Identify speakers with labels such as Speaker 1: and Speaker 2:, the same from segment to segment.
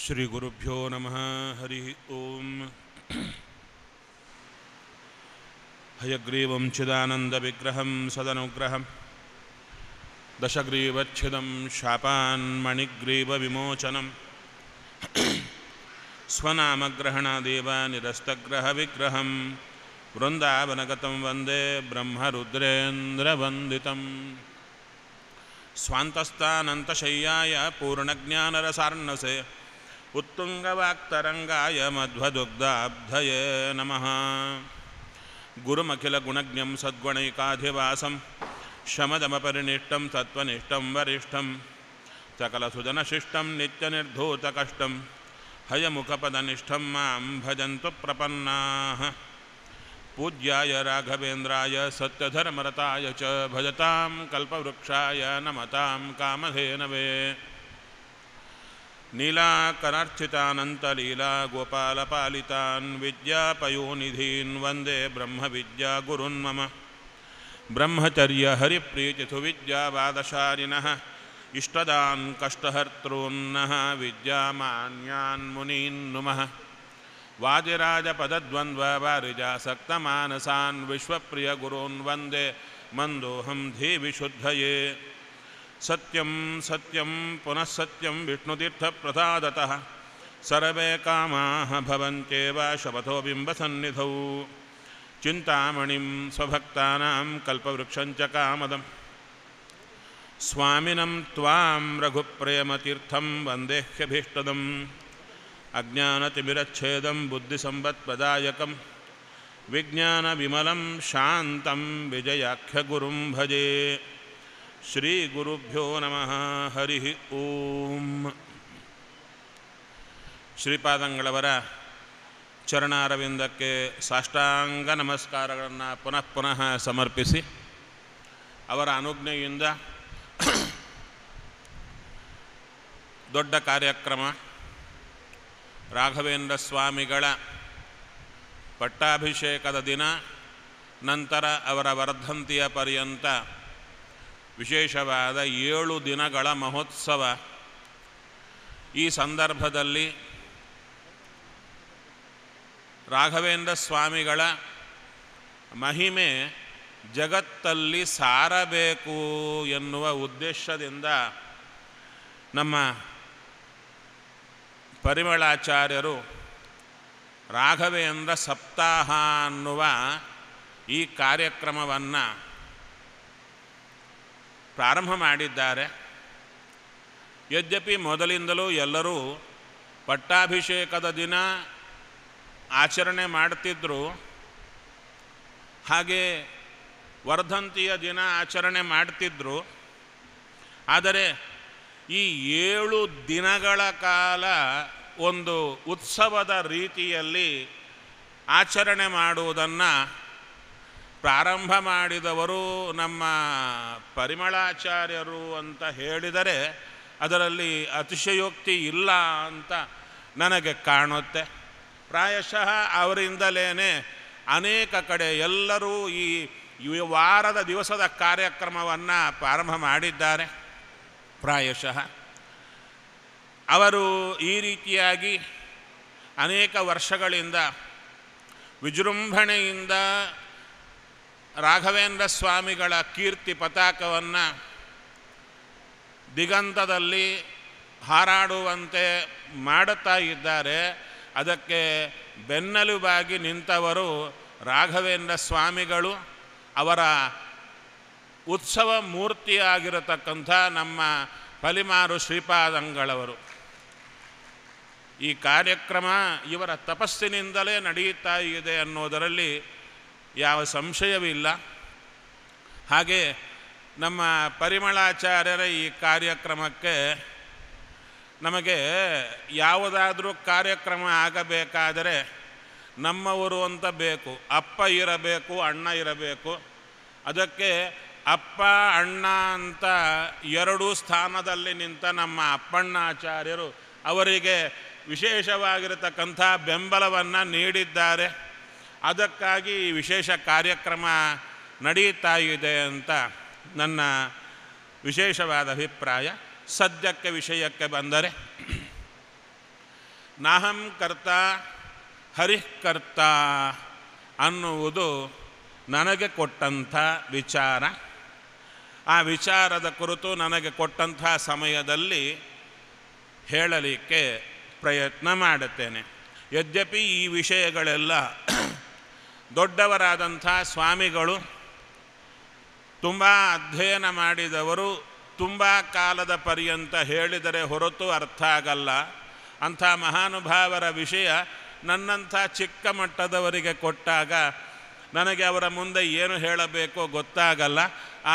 Speaker 1: श्रीगुरुभ्यो नमः हरिः ओम् हयग्रीवं चिदानन्दविग्रहं सदनुग्रहं दशग्रीवच्छिदं शापान्मणिग्रीवविमोचनं स्वनामग्रहणादेव निरस्तग्रहविग्रहं वृन्दावनगतं वन्दे ब्रह्मरुद्रेन्द्रवन्दितम् स्वान्तस्तानन्तशय्याय पूर्णज्ञानरसार्णसे उत्तुंगवाक्तरंगाय मध्वदुग्धाब्धये नमः गुरुमखिल गुणज्ञं सद्गुणैकाधिवासं शमदमपरिनिष्टं सत्त्वनिष्ठं वरिष्ठं सकलसुजनशिष्टं नित्यनिर्धूतकष्टं हयमुखपदनिष्ठं मां भजन्तु प्रपन्नाः पूज्याय राघवेन्द्राय सत्यधर्मरताय च भजतां कल्पवृक्षाय नमतां कामधेनवे नीलाकरार्चितानन्तलीला गोपालपालितान् विद्यापयोनिधीन् वन्दे ब्रह्मविद्यागुरुन्मम ब्रह्मचर्यहरिप्रीतिसुविद्यावादशारिणः इष्टदान् कष्टहर्तॄन्नः विद्यामान्यान्मुनीन् नुमः वाजिराजपदद्वन्द्ववारिजासक्तमानसान् विश्वप्रियगुरून् वन्दे मन्दोऽहं धीविशुद्धये सत्यम सत्यम पुनः सत्यं विष्णुतीर्थप्रसादतः सर्वे कामाः भवन्त्येव शपथो बिम्बसन्निधौ चिन्तामणिं स्वभक्तानां कल्पवृक्षञ्च कामदं स्वामिनं त्वां अज्ञानतिरछेद वन्देह्यभीष्टदम् विज्ञान विमल शात विजयाख्य विजयाख्यगुरुं भजे ಶ್ರೀ ಗುರುಭ್ಯೋ ನಮಃ ಹರಿ ಓಂ ಶ್ರೀಪಾದಂಗಳವರ ಚರಣಾರವಿಂದಕ್ಕೆ ಸಾಷ್ಟಾಂಗ ನಮಸ್ಕಾರಗಳನ್ನು ಪುನಃ ಪುನಃ ಸಮರ್ಪಿಸಿ ಅವರ ಅನುಜ್ಞೆಯಿಂದ ದೊಡ್ಡ ಕಾರ್ಯಕ್ರಮ ರಾಘವೇಂದ್ರ ಸ್ವಾಮಿಗಳ ಪಟ್ಟಾಭಿಷೇಕದ ದಿನ ನಂತರ ಅವರ ವರ್ಧಂತಿಯ ಪರ್ಯಂತ ವಿಶೇಷವಾದ ಏಳು ದಿನಗಳ ಮಹೋತ್ಸವ ಈ ಸಂದರ್ಭದಲ್ಲಿ ರಾಘವೇಂದ್ರ ಸ್ವಾಮಿಗಳ ಮಹಿಮೆ ಜಗತ್ತಲ್ಲಿ ಸಾರಬೇಕು ಎನ್ನುವ ಉದ್ದೇಶದಿಂದ ನಮ್ಮ ಪರಿಮಳಾಚಾರ್ಯರು ರಾಘವೇಂದ್ರ ಸಪ್ತಾಹ ಅನ್ನುವ ಈ ಕಾರ್ಯಕ್ರಮವನ್ನು ಪ್ರಾರಂಭ ಮಾಡಿದ್ದಾರೆ ಯದ್ಯಪಿ ಮೊದಲಿಂದಲೂ ಎಲ್ಲರೂ ಪಟ್ಟಾಭಿಷೇಕದ ದಿನ ಆಚರಣೆ ಮಾಡ್ತಿದ್ದರು ಹಾಗೆ ವರ್ಧಂತಿಯ ದಿನ ಆಚರಣೆ ಮಾಡ್ತಿದ್ದರು ಆದರೆ ಈ ಏಳು ದಿನಗಳ ಕಾಲ ಒಂದು ಉತ್ಸವದ ರೀತಿಯಲ್ಲಿ ಆಚರಣೆ ಮಾಡುವುದನ್ನು ಪ್ರಾರಂಭ ಮಾಡಿದವರು ನಮ್ಮ ಪರಿಮಳಾಚಾರ್ಯರು ಅಂತ ಹೇಳಿದರೆ ಅದರಲ್ಲಿ ಅತಿಶಯೋಕ್ತಿ ಇಲ್ಲ ಅಂತ ನನಗೆ ಕಾಣುತ್ತೆ ಪ್ರಾಯಶಃ ಅವರಿಂದಲೇ ಅನೇಕ ಕಡೆ ಎಲ್ಲರೂ ಈ ವಾರದ ದಿವಸದ ಕಾರ್ಯಕ್ರಮವನ್ನು ಪ್ರಾರಂಭ ಮಾಡಿದ್ದಾರೆ ಪ್ರಾಯಶಃ ಅವರು ಈ ರೀತಿಯಾಗಿ ಅನೇಕ ವರ್ಷಗಳಿಂದ ವಿಜೃಂಭಣೆಯಿಂದ ರಾಘವೇಂದ್ರ ಸ್ವಾಮಿಗಳ ಕೀರ್ತಿ ಪತಾಕವನ್ನು ದಿಗಂತದಲ್ಲಿ ಹಾರಾಡುವಂತೆ ಮಾಡುತ್ತಾ ಇದ್ದಾರೆ ಅದಕ್ಕೆ ಬೆನ್ನೆಲುಬಾಗಿ ನಿಂತವರು ರಾಘವೇಂದ್ರ ಸ್ವಾಮಿಗಳು ಅವರ ಉತ್ಸವ ಮೂರ್ತಿಯಾಗಿರತಕ್ಕಂಥ ನಮ್ಮ ಪಲಿಮಾರು ಶ್ರೀಪಾದಂಗಳವರು ಈ ಕಾರ್ಯಕ್ರಮ ಇವರ ತಪಸ್ಸಿನಿಂದಲೇ ನಡೆಯುತ್ತಾ ಇದೆ ಅನ್ನೋದರಲ್ಲಿ ಯಾವ ಸಂಶಯವಿಲ್ಲ ಹಾಗೆ ನಮ್ಮ ಪರಿಮಳಾಚಾರ್ಯರ ಈ ಕಾರ್ಯಕ್ರಮಕ್ಕೆ ನಮಗೆ ಯಾವುದಾದರೂ ಕಾರ್ಯಕ್ರಮ ಆಗಬೇಕಾದರೆ ನಮ್ಮವರು ಅಂತ ಬೇಕು ಅಪ್ಪ ಇರಬೇಕು ಅಣ್ಣ ಇರಬೇಕು ಅದಕ್ಕೆ ಅಪ್ಪ ಅಣ್ಣ ಅಂತ ಎರಡೂ ಸ್ಥಾನದಲ್ಲಿ ನಿಂತ ನಮ್ಮ ಅಪ್ಪಣ್ಣಾಚಾರ್ಯರು ಅವರಿಗೆ ವಿಶೇಷವಾಗಿರತಕ್ಕಂಥ ಬೆಂಬಲವನ್ನು ನೀಡಿದ್ದಾರೆ ಅದಕ್ಕಾಗಿ ವಿಶೇಷ ಕಾರ್ಯಕ್ರಮ ನಡೀತಾ ಇದೆ ಅಂತ ನನ್ನ ವಿಶೇಷವಾದ ಅಭಿಪ್ರಾಯ ಸದ್ಯಕ್ಕೆ ವಿಷಯಕ್ಕೆ ಬಂದರೆ ನಾಹಂ ಕರ್ತ ಹರಿಕರ್ತ ಅನ್ನುವುದು ನನಗೆ ಕೊಟ್ಟಂಥ ವಿಚಾರ ಆ ವಿಚಾರದ ಕುರಿತು ನನಗೆ ಕೊಟ್ಟಂಥ ಸಮಯದಲ್ಲಿ ಹೇಳಲಿಕ್ಕೆ ಪ್ರಯತ್ನ ಮಾಡುತ್ತೇನೆ ಯದ್ಯಪಿ ಈ ವಿಷಯಗಳೆಲ್ಲ ದೊಡ್ಡವರಾದಂಥ ಸ್ವಾಮಿಗಳು ತುಂಬ ಅಧ್ಯಯನ ಮಾಡಿದವರು ತುಂಬ ಕಾಲದ ಪರ್ಯಂತ ಹೇಳಿದರೆ ಹೊರತು ಅರ್ಥ ಆಗಲ್ಲ ಅಂಥ ಮಹಾನುಭಾವರ ವಿಷಯ ನನ್ನಂಥ ಚಿಕ್ಕ ಮಟ್ಟದವರಿಗೆ ಕೊಟ್ಟಾಗ ನನಗೆ ಅವರ ಮುಂದೆ ಏನು ಹೇಳಬೇಕೋ ಗೊತ್ತಾಗಲ್ಲ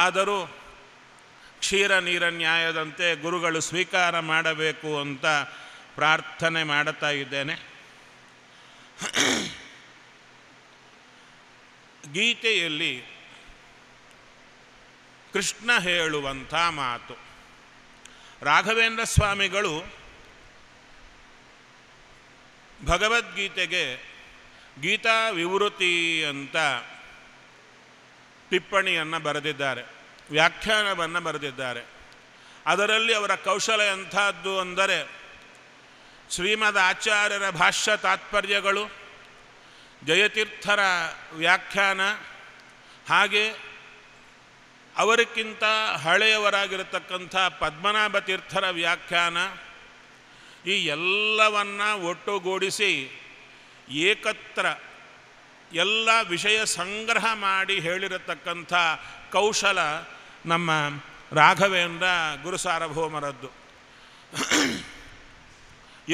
Speaker 1: ಆದರೂ ಕ್ಷೀರ ನೀರ ನ್ಯಾಯದಂತೆ ಗುರುಗಳು ಸ್ವೀಕಾರ ಮಾಡಬೇಕು ಅಂತ ಪ್ರಾರ್ಥನೆ ಮಾಡುತ್ತಾ ಇದ್ದೇನೆ ಗೀತೆಯಲ್ಲಿ ಕೃಷ್ಣ ಹೇಳುವಂಥ ಮಾತು ರಾಘವೇಂದ್ರ ಸ್ವಾಮಿಗಳು ಭಗವದ್ಗೀತೆಗೆ ಗೀತಾ ವಿವೃತಿ ಅಂತ ಟಿಪ್ಪಣಿಯನ್ನು ಬರೆದಿದ್ದಾರೆ ವ್ಯಾಖ್ಯಾನವನ್ನು ಬರೆದಿದ್ದಾರೆ ಅದರಲ್ಲಿ ಅವರ ಕೌಶಲ ಎಂಥದ್ದು ಅಂದರೆ ಶ್ರೀಮದ್ ಆಚಾರ್ಯರ ಭಾಷ್ಯ ತಾತ್ಪರ್ಯಗಳು ಜಯತೀರ್ಥರ ವ್ಯಾಖ್ಯಾನ ಹಾಗೆ ಅವರಿಗಿಂತ ಹಳೆಯವರಾಗಿರತಕ್ಕಂಥ ಪದ್ಮನಾಭ ತೀರ್ಥರ ವ್ಯಾಖ್ಯಾನ ಈ ಎಲ್ಲವನ್ನು ಒಟ್ಟುಗೂಡಿಸಿ ಏಕತ್ರ ಎಲ್ಲ ವಿಷಯ ಸಂಗ್ರಹ ಮಾಡಿ ಹೇಳಿರತಕ್ಕಂಥ ಕೌಶಲ ನಮ್ಮ ರಾಘವೇಂದ್ರ ಗುರುಸಾರ್ವಭೌಮರದ್ದು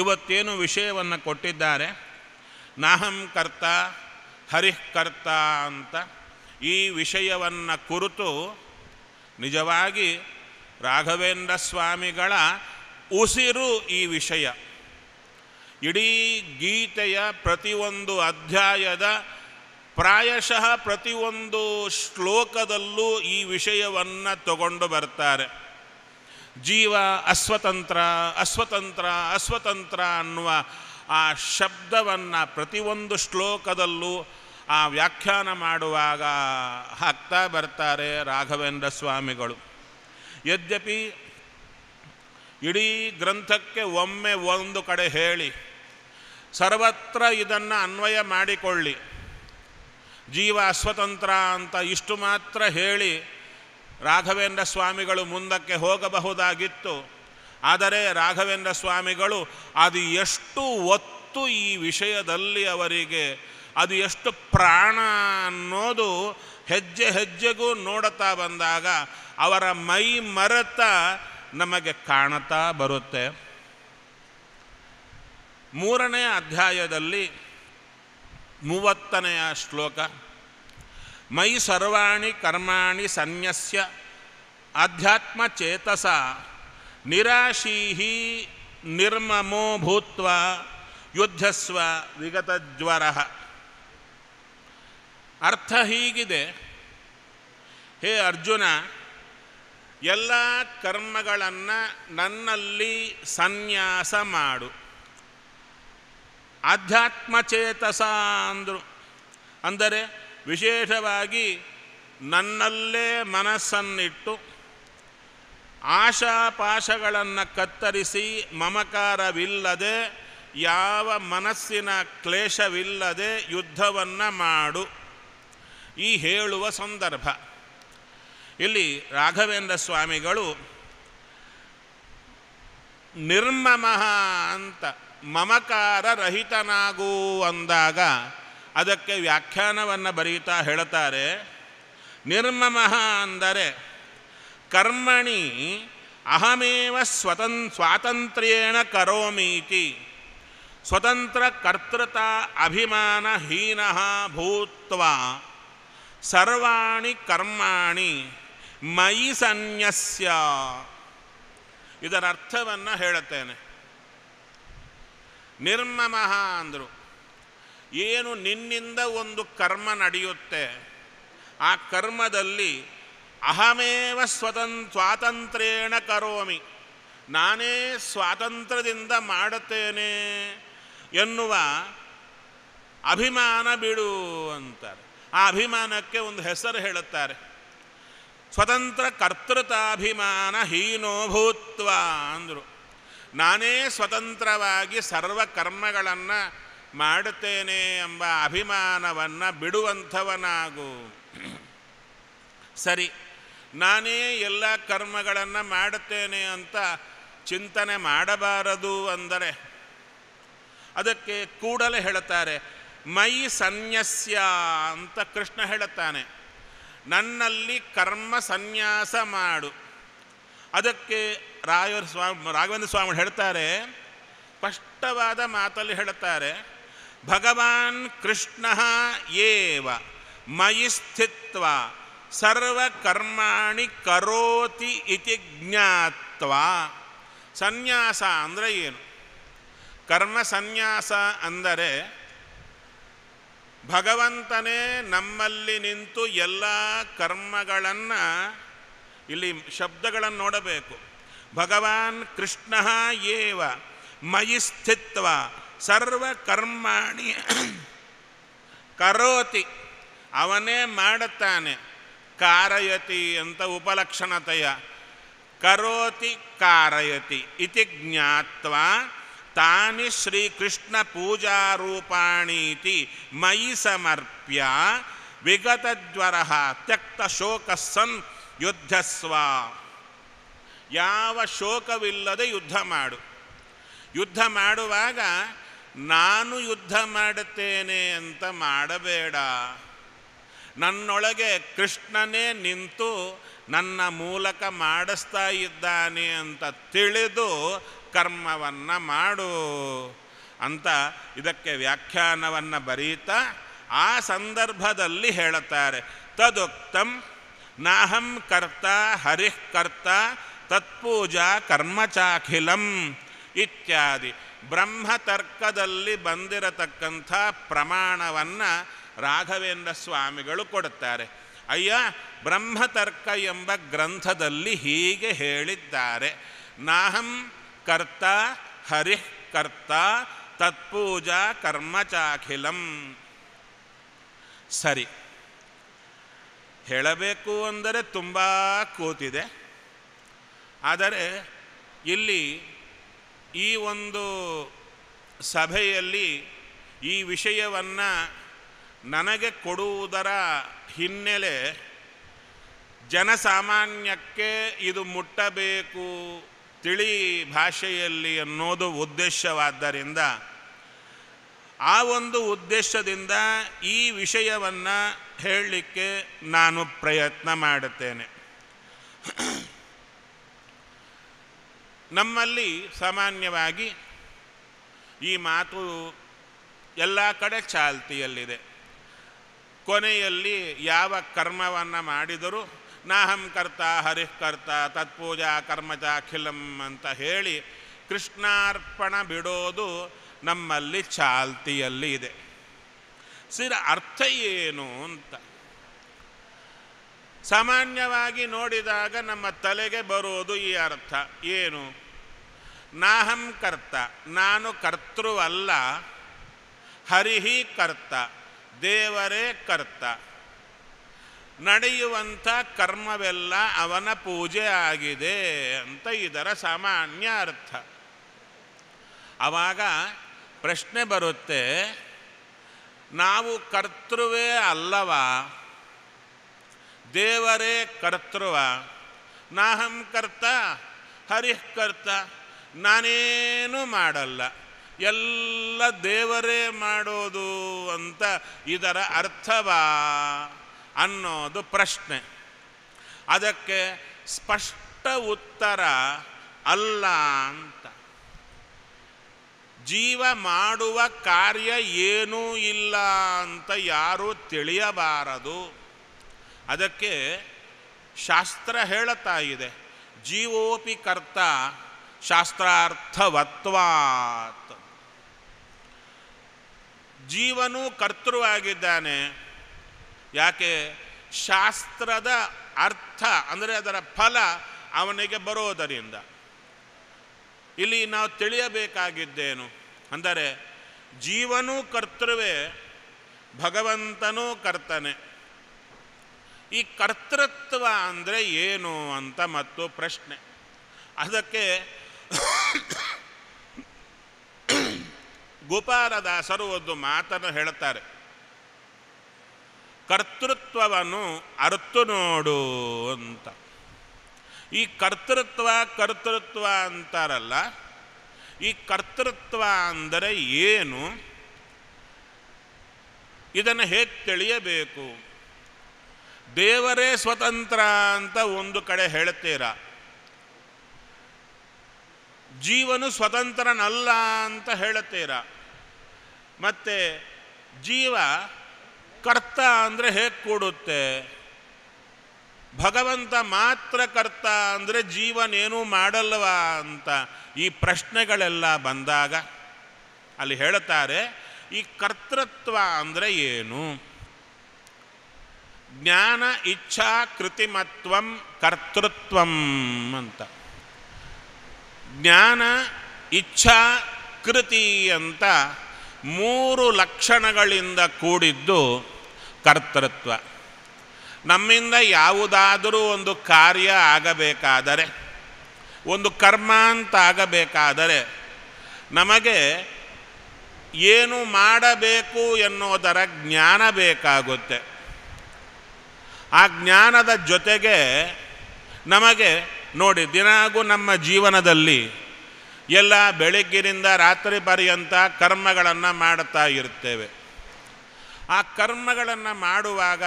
Speaker 1: ಇವತ್ತೇನು ವಿಷಯವನ್ನು ಕೊಟ್ಟಿದ್ದಾರೆ ನಾಹಂ ಕರ್ತ ಹರಿಹ್ಕರ್ತ ಅಂತ ಈ ವಿಷಯವನ್ನು ಕುರಿತು ನಿಜವಾಗಿ ರಾಘವೇಂದ್ರ ಸ್ವಾಮಿಗಳ ಉಸಿರು ಈ ವಿಷಯ ಇಡೀ ಗೀತೆಯ ಪ್ರತಿಯೊಂದು ಅಧ್ಯಾಯದ ಪ್ರಾಯಶಃ ಪ್ರತಿಯೊಂದು ಶ್ಲೋಕದಲ್ಲೂ ಈ ವಿಷಯವನ್ನು ತಗೊಂಡು ಬರ್ತಾರೆ ಜೀವ ಅಸ್ವತಂತ್ರ ಅಸ್ವತಂತ್ರ ಅಸ್ವತಂತ್ರ ಅನ್ನುವ ಆ ಶಬ್ದವನ್ನು ಪ್ರತಿಯೊಂದು ಶ್ಲೋಕದಲ್ಲೂ ಆ ವ್ಯಾಖ್ಯಾನ ಮಾಡುವಾಗ ಹಾಕ್ತಾ ಬರ್ತಾರೆ ರಾಘವೇಂದ್ರ ಸ್ವಾಮಿಗಳು ಯದ್ಯಪಿ ಇಡೀ ಗ್ರಂಥಕ್ಕೆ ಒಮ್ಮೆ ಒಂದು ಕಡೆ ಹೇಳಿ ಸರ್ವತ್ರ ಇದನ್ನು ಅನ್ವಯ ಮಾಡಿಕೊಳ್ಳಿ ಜೀವ ಅಸ್ವತಂತ್ರ ಅಂತ ಇಷ್ಟು ಮಾತ್ರ ಹೇಳಿ ರಾಘವೇಂದ್ರ ಸ್ವಾಮಿಗಳು ಮುಂದಕ್ಕೆ ಹೋಗಬಹುದಾಗಿತ್ತು ಆದರೆ ರಾಘವೇಂದ್ರ ಸ್ವಾಮಿಗಳು ಅದು ಎಷ್ಟು ಒತ್ತು ಈ ವಿಷಯದಲ್ಲಿ ಅವರಿಗೆ ಅದು ಎಷ್ಟು ಪ್ರಾಣ ಅನ್ನೋದು ಹೆಜ್ಜೆ ಹೆಜ್ಜೆಗೂ ನೋಡುತ್ತಾ ಬಂದಾಗ ಅವರ ಮೈ ಮರೆತ ನಮಗೆ ಕಾಣುತ್ತಾ ಬರುತ್ತೆ ಮೂರನೇ ಅಧ್ಯಾಯದಲ್ಲಿ ಮೂವತ್ತನೆಯ ಶ್ಲೋಕ ಮೈ ಸರ್ವಾಣಿ ಕರ್ಮಾಣಿ ಸನ್ಯಸ್ಯ ಆಧ್ಯಾತ್ಮ ಚೇತಸ ನಿರಾಶೀಹಿ ನಿರ್ಮಮೋ ಭೂತ್ವ ಯುದ್ಧಸ್ವ ವಿಗತ ಅರ್ಥ ಹೀಗಿದೆ ಹೇ ಅರ್ಜುನ ಎಲ್ಲ ಕರ್ಮಗಳನ್ನು ನನ್ನಲ್ಲಿ ಸನ್ಯಾಸ ಮಾಡು ಆಧ್ಯಾತ್ಮಚೇತಸ ಅಂದರು ಅಂದರೆ ವಿಶೇಷವಾಗಿ ನನ್ನಲ್ಲೇ ಮನಸ್ಸನ್ನಿಟ್ಟು ಆಶಾಪಾಶಗಳನ್ನು ಕತ್ತರಿಸಿ ಮಮಕಾರವಿಲ್ಲದೆ ಯಾವ ಮನಸ್ಸಿನ ಕ್ಲೇಶವಿಲ್ಲದೆ ಯುದ್ಧವನ್ನು ಮಾಡು ಈ ಹೇಳುವ ಸಂದರ್ಭ ಇಲ್ಲಿ ರಾಘವೇಂದ್ರ ಸ್ವಾಮಿಗಳು ನಿರ್ಮಮಃ ಅಂತ ಮಮಕಾರ ರಹಿತನಾಗು ಅಂದಾಗ ಅದಕ್ಕೆ ವ್ಯಾಖ್ಯಾನವನ್ನು ಬರೀತಾ ಹೇಳ್ತಾರೆ ನಿರ್ಮಮಃ ಅಂದರೆ ಕರ್ಮಣಿ ಅಹಮೇವ ಸ್ವತಂ ಸ್ವಾತಂತ್ರ್ಯೇಣ ಕರೋಮೀತಿ ಸ್ವತಂತ್ರ ಕರ್ತೃತ ಅಭಿಮಾನ ಹೀನ ಭೂತ್ವ ಸರ್ವಾಣಿ ಕರ್ಮಾಣಿ ಮಯಿ ಸನ್ಯಸ್ಯ ಇದರ ಅರ್ಥವನ್ನು ಹೇಳುತ್ತೇನೆ ನಿರ್ಮಮಃ ಅಂದರು ಏನು ನಿನ್ನಿಂದ ಒಂದು ಕರ್ಮ ನಡೆಯುತ್ತೆ ಆ ಕರ್ಮದಲ್ಲಿ ಅಹಮೇವ ಸ್ವತಂ ಸ್ವಾತಂತ್ರ್ಯೇಣ ಕರೋಮಿ ನಾನೇ ಸ್ವಾತಂತ್ರ್ಯದಿಂದ ಮಾಡುತ್ತೇನೆ ಎನ್ನುವ ಅಭಿಮಾನ ಬಿಡು ಅಂತಾರೆ ಆ ಅಭಿಮಾನಕ್ಕೆ ಒಂದು ಹೆಸರು ಹೇಳುತ್ತಾರೆ ಸ್ವತಂತ್ರ ಕರ್ತೃತಾಭಿಮಾನ ಹೀನೋಭೂತ್ವ ಅಂದರು ನಾನೇ ಸ್ವತಂತ್ರವಾಗಿ ಸರ್ವ ಕರ್ಮಗಳನ್ನು ಮಾಡುತ್ತೇನೆ ಎಂಬ ಅಭಿಮಾನವನ್ನು ಬಿಡುವಂಥವನಾಗು ಸರಿ ನಾನೇ ಎಲ್ಲ ಕರ್ಮಗಳನ್ನು ಮಾಡುತ್ತೇನೆ ಅಂತ ಚಿಂತನೆ ಮಾಡಬಾರದು ಅಂದರೆ ಅದಕ್ಕೆ ಕೂಡಲೇ ಹೇಳುತ್ತಾರೆ ಮೈ ಸನ್ಯಸ್ಯ ಅಂತ ಕೃಷ್ಣ ಹೇಳುತ್ತಾನೆ ನನ್ನಲ್ಲಿ ಕರ್ಮ ಸನ್ಯಾಸ ಮಾಡು ಅದಕ್ಕೆ ರಾಯ ಸ್ವಾಮಿ ರಾಘವೇಂದ್ರ ಸ್ವಾಮಿ ಹೇಳ್ತಾರೆ ಸ್ಪಷ್ಟವಾದ ಮಾತಲ್ಲಿ ಹೇಳುತ್ತಾರೆ ಭಗವಾನ್ ಕೃಷ್ಣ ಏವ ಮಯಿ ಸ್ಥಿತ್ವ ಸರ್ವಕರ್ಮಾಣಿ ಕರೋತಿ ಇತಿ ಜ್ಞಾತ್ವ ಸನ್ಯಾಸ ಅಂದರೆ ಏನು ಕರ್ಮ ಸನ್ಯಾಸ ಅಂದರೆ ಭಗವಂತನೇ ನಮ್ಮಲ್ಲಿ ನಿಂತು ಎಲ್ಲ ಕರ್ಮಗಳನ್ನು ಇಲ್ಲಿ ಶಬ್ದಗಳನ್ನು ನೋಡಬೇಕು ಭಗವಾನ್ ಕೃಷ್ಣ ಏವ ಮಯಿ ಸ್ಥಿತ್ವ ಸರ್ವಕರ್ಮಾಣಿ ಕರೋತಿ ಅವನೇ ಮಾಡುತ್ತಾನೆ ಕಾರಯತಿ ಅಂತ ಉಪಲಕ್ಷಣತೆಯ ಕರೋತಿ ಕಾರಯತಿ ಇತಿ ಜ್ಞಾತ್ವ ತಾನಿ ಶ್ರೀಕೃಷ್ಣ ಪೂಜಾರೂಪಾಣೀತಿ ಮಯಿ ಸಮರ್ಪ್ಯ ವಿಗತಜ್ವರ ತ್ಯಕ್ತ ಸನ್ ಯುದ್ಧಸ್ವ ಯಾವ ಶೋಕವಿಲ್ಲದೆ ಯುದ್ಧ ಮಾಡು ಯುದ್ಧ ಮಾಡುವಾಗ ನಾನು ಯುದ್ಧ ಮಾಡುತ್ತೇನೆ ಅಂತ ಮಾಡಬೇಡ ನನ್ನೊಳಗೆ ಕೃಷ್ಣನೇ ನಿಂತು ನನ್ನ ಮೂಲಕ ಮಾಡಿಸ್ತಾ ಇದ್ದಾನೆ ಅಂತ ತಿಳಿದು ಕರ್ಮವನ್ನು ಮಾಡು ಅಂತ ಇದಕ್ಕೆ ವ್ಯಾಖ್ಯಾನವನ್ನು ಬರೀತಾ ಆ ಸಂದರ್ಭದಲ್ಲಿ ಹೇಳುತ್ತಾರೆ ತದುಕ್ತಂ ನಾಹಂ ಕರ್ತ ಹರಿಃ ಕರ್ತ ತತ್ಪೂಜಾ ಕರ್ಮಚಾಖಿಲಂ ಇತ್ಯಾದಿ ಬ್ರಹ್ಮತರ್ಕದಲ್ಲಿ ಬಂದಿರತಕ್ಕಂಥ ಪ್ರಮಾಣವನ್ನು ರಾಘವೇಂದ್ರ ಸ್ವಾಮಿಗಳು ಕೊಡುತ್ತಾರೆ ಅಯ್ಯ ಬ್ರಹ್ಮತರ್ಕ ಎಂಬ ಗ್ರಂಥದಲ್ಲಿ ಹೀಗೆ ಹೇಳಿದ್ದಾರೆ ನಾಹಂ ಕರ್ತ ಹರಿ ಕರ್ತ ತತ್ಪೂಜಾ ಕರ್ಮಚಾಖಿಲಂ ಸರಿ ಹೇಳಬೇಕು ಅಂದರೆ ತುಂಬ ಕೂತಿದೆ ಆದರೆ ಇಲ್ಲಿ ಈ ಒಂದು ಸಭೆಯಲ್ಲಿ ಈ ವಿಷಯವನ್ನು ನನಗೆ ಕೊಡುವುದರ ಹಿನ್ನೆಲೆ ಜನಸಾಮಾನ್ಯಕ್ಕೆ ಇದು ಮುಟ್ಟಬೇಕು ತಿಳಿ ಭಾಷೆಯಲ್ಲಿ ಅನ್ನೋದು ಉದ್ದೇಶವಾದ್ದರಿಂದ ಆ ಒಂದು ಉದ್ದೇಶದಿಂದ ಈ ವಿಷಯವನ್ನು ಹೇಳಲಿಕ್ಕೆ ನಾನು ಪ್ರಯತ್ನ ಮಾಡುತ್ತೇನೆ ನಮ್ಮಲ್ಲಿ ಸಾಮಾನ್ಯವಾಗಿ ಈ ಮಾತು ಎಲ್ಲ ಕಡೆ ಚಾಲ್ತಿಯಲ್ಲಿದೆ ಕೊನೆಯಲ್ಲಿ ಯಾವ ಕರ್ಮವನ್ನು ಮಾಡಿದರೂ ನಾಹಂ ಕರ್ತ ಹರಿಃಕರ್ತ ತತ್ಪೂಜಾ ಕರ್ಮಜ ಅಖಿಲಂ ಅಂತ ಹೇಳಿ ಕೃಷ್ಣಾರ್ಪಣ ಬಿಡೋದು ನಮ್ಮಲ್ಲಿ ಚಾಲ್ತಿಯಲ್ಲಿ ಇದೆ ಸಿರ ಅರ್ಥ ಏನು ಅಂತ ಸಾಮಾನ್ಯವಾಗಿ ನೋಡಿದಾಗ ನಮ್ಮ ತಲೆಗೆ ಬರೋದು ಈ ಅರ್ಥ ಏನು ನಾಹಂ ಕರ್ತ ನಾನು ಕರ್ತೃವಲ್ಲ ಹರಿಹಿ ಕರ್ತ ದೇವರೇ ಕರ್ತ ನಡೆಯುವಂಥ ಕರ್ಮವೆಲ್ಲ ಅವನ ಪೂಜೆ ಆಗಿದೆ ಅಂತ ಇದರ ಸಾಮಾನ್ಯ ಅರ್ಥ ಆವಾಗ ಪ್ರಶ್ನೆ ಬರುತ್ತೆ ನಾವು ಕರ್ತೃವೇ ಅಲ್ಲವ ದೇವರೇ ಕರ್ತೃವ ನಾಹಂ ಕರ್ತ ಹರಿಹ್ ಕರ್ತ ನಾನೇನು ಮಾಡಲ್ಲ ಎಲ್ಲ ದೇವರೇ ಮಾಡೋದು ಅಂತ ಇದರ ಅರ್ಥವಾ ಅನ್ನೋದು ಪ್ರಶ್ನೆ ಅದಕ್ಕೆ ಸ್ಪಷ್ಟ ಉತ್ತರ ಅಲ್ಲ ಅಂತ ಜೀವ ಮಾಡುವ ಕಾರ್ಯ ಏನೂ ಇಲ್ಲ ಅಂತ ಯಾರೂ ತಿಳಿಯಬಾರದು ಅದಕ್ಕೆ ಶಾಸ್ತ್ರ ಹೇಳುತ್ತಾ ಇದೆ ಜೀವೋಪಿ ಕರ್ತ ಶಾಸ್ತ್ರಾರ್ಥವತ್ವಾತ್ ಜೀವನು ಕರ್ತೃವಾಗಿದ್ದಾನೆ ಯಾಕೆ ಶಾಸ್ತ್ರದ ಅರ್ಥ ಅಂದರೆ ಅದರ ಫಲ ಅವನಿಗೆ ಬರೋದರಿಂದ ಇಲ್ಲಿ ನಾವು ತಿಳಿಯಬೇಕಾಗಿದ್ದೇನು ಅಂದರೆ ಜೀವನೂ ಕರ್ತೃವೇ ಭಗವಂತನೂ ಕರ್ತನೆ ಈ ಕರ್ತೃತ್ವ ಅಂದರೆ ಏನು ಅಂತ ಮತ್ತು ಪ್ರಶ್ನೆ ಅದಕ್ಕೆ ಗೋಪಾಲದಾಸರು ಒಂದು ಮಾತನ್ನು ಹೇಳುತ್ತಾರೆ ಕರ್ತೃತ್ವವನ್ನು ಅರ್ತು ನೋಡು ಅಂತ ಈ ಕರ್ತೃತ್ವ ಕರ್ತೃತ್ವ ಅಂತಾರಲ್ಲ ಈ ಕರ್ತೃತ್ವ ಅಂದರೆ ಏನು ಇದನ್ನು ಹೇಗೆ ತಿಳಿಯಬೇಕು ದೇವರೇ ಸ್ವತಂತ್ರ ಅಂತ ಒಂದು ಕಡೆ ಹೇಳ್ತೀರಾ ಜೀವನು ಸ್ವತಂತ್ರನಲ್ಲ ಅಂತ ಹೇಳುತ್ತೀರಾ ಮತ್ತು ಜೀವ ಕರ್ತ ಅಂದರೆ ಹೇಗೆ ಕೂಡುತ್ತೆ ಭಗವಂತ ಮಾತ್ರ ಕರ್ತ ಅಂದರೆ ಜೀವನೇನೂ ಮಾಡಲ್ವಾ ಅಂತ ಈ ಪ್ರಶ್ನೆಗಳೆಲ್ಲ ಬಂದಾಗ ಅಲ್ಲಿ ಹೇಳುತ್ತಾರೆ ಈ ಕರ್ತೃತ್ವ ಅಂದರೆ ಏನು ಜ್ಞಾನ ಇಚ್ಛಾ ಕೃತಿಮತ್ವಂ ಕರ್ತೃತ್ವಂ ಅಂತ ಜ್ಞಾನ ಇಚ್ಛಾ ಕೃತಿ ಅಂತ ಮೂರು ಲಕ್ಷಣಗಳಿಂದ ಕೂಡಿದ್ದು ಕರ್ತೃತ್ವ ನಮ್ಮಿಂದ ಯಾವುದಾದರೂ ಒಂದು ಕಾರ್ಯ ಆಗಬೇಕಾದರೆ ಒಂದು ಕರ್ಮ ಅಂತ ಆಗಬೇಕಾದರೆ ನಮಗೆ ಏನು ಮಾಡಬೇಕು ಎನ್ನುವುದರ ಜ್ಞಾನ ಬೇಕಾಗುತ್ತೆ ಆ ಜ್ಞಾನದ ಜೊತೆಗೆ ನಮಗೆ ನೋಡಿ ದಿನಾಗೂ ನಮ್ಮ ಜೀವನದಲ್ಲಿ ಎಲ್ಲ ಬೆಳಗ್ಗಿನಿಂದ ರಾತ್ರಿ ಪರ್ಯಂತ ಕರ್ಮಗಳನ್ನು ಮಾಡುತ್ತಾ ಇರುತ್ತೇವೆ ಆ ಕರ್ಮಗಳನ್ನು ಮಾಡುವಾಗ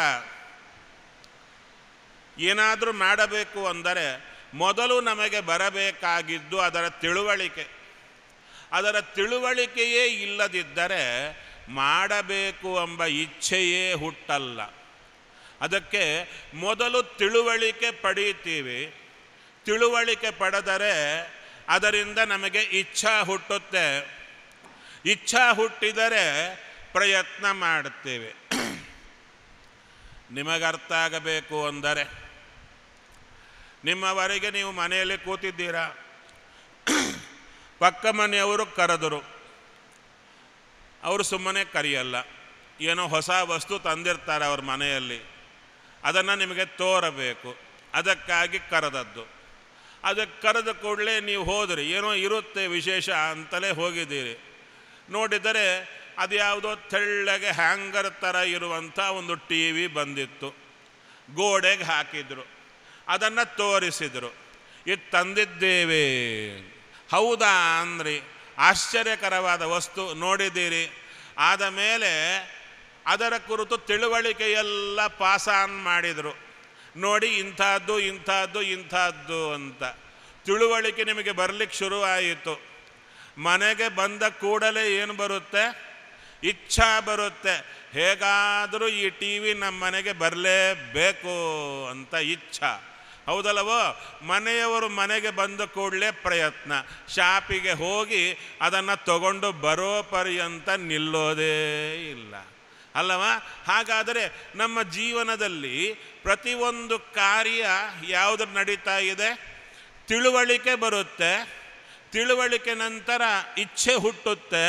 Speaker 1: ಏನಾದರೂ ಮಾಡಬೇಕು ಅಂದರೆ ಮೊದಲು ನಮಗೆ ಬರಬೇಕಾಗಿದ್ದು ಅದರ ತಿಳುವಳಿಕೆ ಅದರ ತಿಳುವಳಿಕೆಯೇ ಇಲ್ಲದಿದ್ದರೆ ಮಾಡಬೇಕು ಎಂಬ ಇಚ್ಛೆಯೇ ಹುಟ್ಟಲ್ಲ ಅದಕ್ಕೆ ಮೊದಲು ತಿಳುವಳಿಕೆ ಪಡೀತೀವಿ ತಿಳುವಳಿಕೆ ಪಡೆದರೆ ಅದರಿಂದ ನಮಗೆ ಇಚ್ಛಾ ಹುಟ್ಟುತ್ತೆ ಇಚ್ಛಾ ಹುಟ್ಟಿದರೆ ಪ್ರಯತ್ನ ಮಾಡುತ್ತೇವೆ ಅರ್ಥ ಆಗಬೇಕು ಅಂದರೆ ನಿಮ್ಮವರೆಗೆ ನೀವು ಮನೆಯಲ್ಲಿ ಕೂತಿದ್ದೀರಾ ಪಕ್ಕ ಮನೆಯವರು ಕರೆದರು ಅವರು ಸುಮ್ಮನೆ ಕರೆಯಲ್ಲ ಏನೋ ಹೊಸ ವಸ್ತು ತಂದಿರ್ತಾರೆ ಅವ್ರ ಮನೆಯಲ್ಲಿ ಅದನ್ನು ನಿಮಗೆ ತೋರಬೇಕು ಅದಕ್ಕಾಗಿ ಕರೆದದ್ದು ಅದಕ್ಕೆ ಕರೆದ ಕೂಡಲೇ ನೀವು ಹೋದ್ರಿ ಏನೋ ಇರುತ್ತೆ ವಿಶೇಷ ಅಂತಲೇ ಹೋಗಿದ್ದೀರಿ ನೋಡಿದರೆ ಅದು ಯಾವುದೋ ತೆಳ್ಳಗೆ ಹ್ಯಾಂಗರ್ ಥರ ಇರುವಂಥ ಒಂದು ಟಿ ವಿ ಬಂದಿತ್ತು ಗೋಡೆಗೆ ಹಾಕಿದರು ಅದನ್ನು ತೋರಿಸಿದರು ಇದು ತಂದಿದ್ದೇವೆ ಹೌದಾ ಅಂದ್ರಿ ಆಶ್ಚರ್ಯಕರವಾದ ವಸ್ತು ನೋಡಿದ್ದೀರಿ ಆದ ಮೇಲೆ ಅದರ ಕುರಿತು ತಿಳುವಳಿಕೆಯೆಲ್ಲ ಪಾಸಾನ್ ಮಾಡಿದರು ನೋಡಿ ಇಂಥದ್ದು ಇಂಥದ್ದು ಇಂಥದ್ದು ಅಂತ ತಿಳುವಳಿಕೆ ನಿಮಗೆ ಬರಲಿಕ್ಕೆ ಶುರುವಾಯಿತು ಮನೆಗೆ ಬಂದ ಕೂಡಲೇ ಏನು ಬರುತ್ತೆ ಇಚ್ಛಾ ಬರುತ್ತೆ ಹೇಗಾದರೂ ಈ ಟಿ ವಿ ನಮ್ಮ ಮನೆಗೆ ಬರಲೇಬೇಕು ಅಂತ ಇಚ್ಛಾ ಹೌದಲ್ಲವೋ ಮನೆಯವರು ಮನೆಗೆ ಬಂದ ಕೂಡಲೇ ಪ್ರಯತ್ನ ಶಾಪಿಗೆ ಹೋಗಿ ಅದನ್ನು ತಗೊಂಡು ಬರೋ ಪರ್ಯಂತ ನಿಲ್ಲೋದೇ ಇಲ್ಲ ಅಲ್ಲವ ಹಾಗಾದರೆ ನಮ್ಮ ಜೀವನದಲ್ಲಿ ಪ್ರತಿಯೊಂದು ಕಾರ್ಯ ಯಾವುದು ನಡೀತಾ ಇದೆ ತಿಳುವಳಿಕೆ ಬರುತ್ತೆ ತಿಳುವಳಿಕೆ ನಂತರ ಇಚ್ಛೆ ಹುಟ್ಟುತ್ತೆ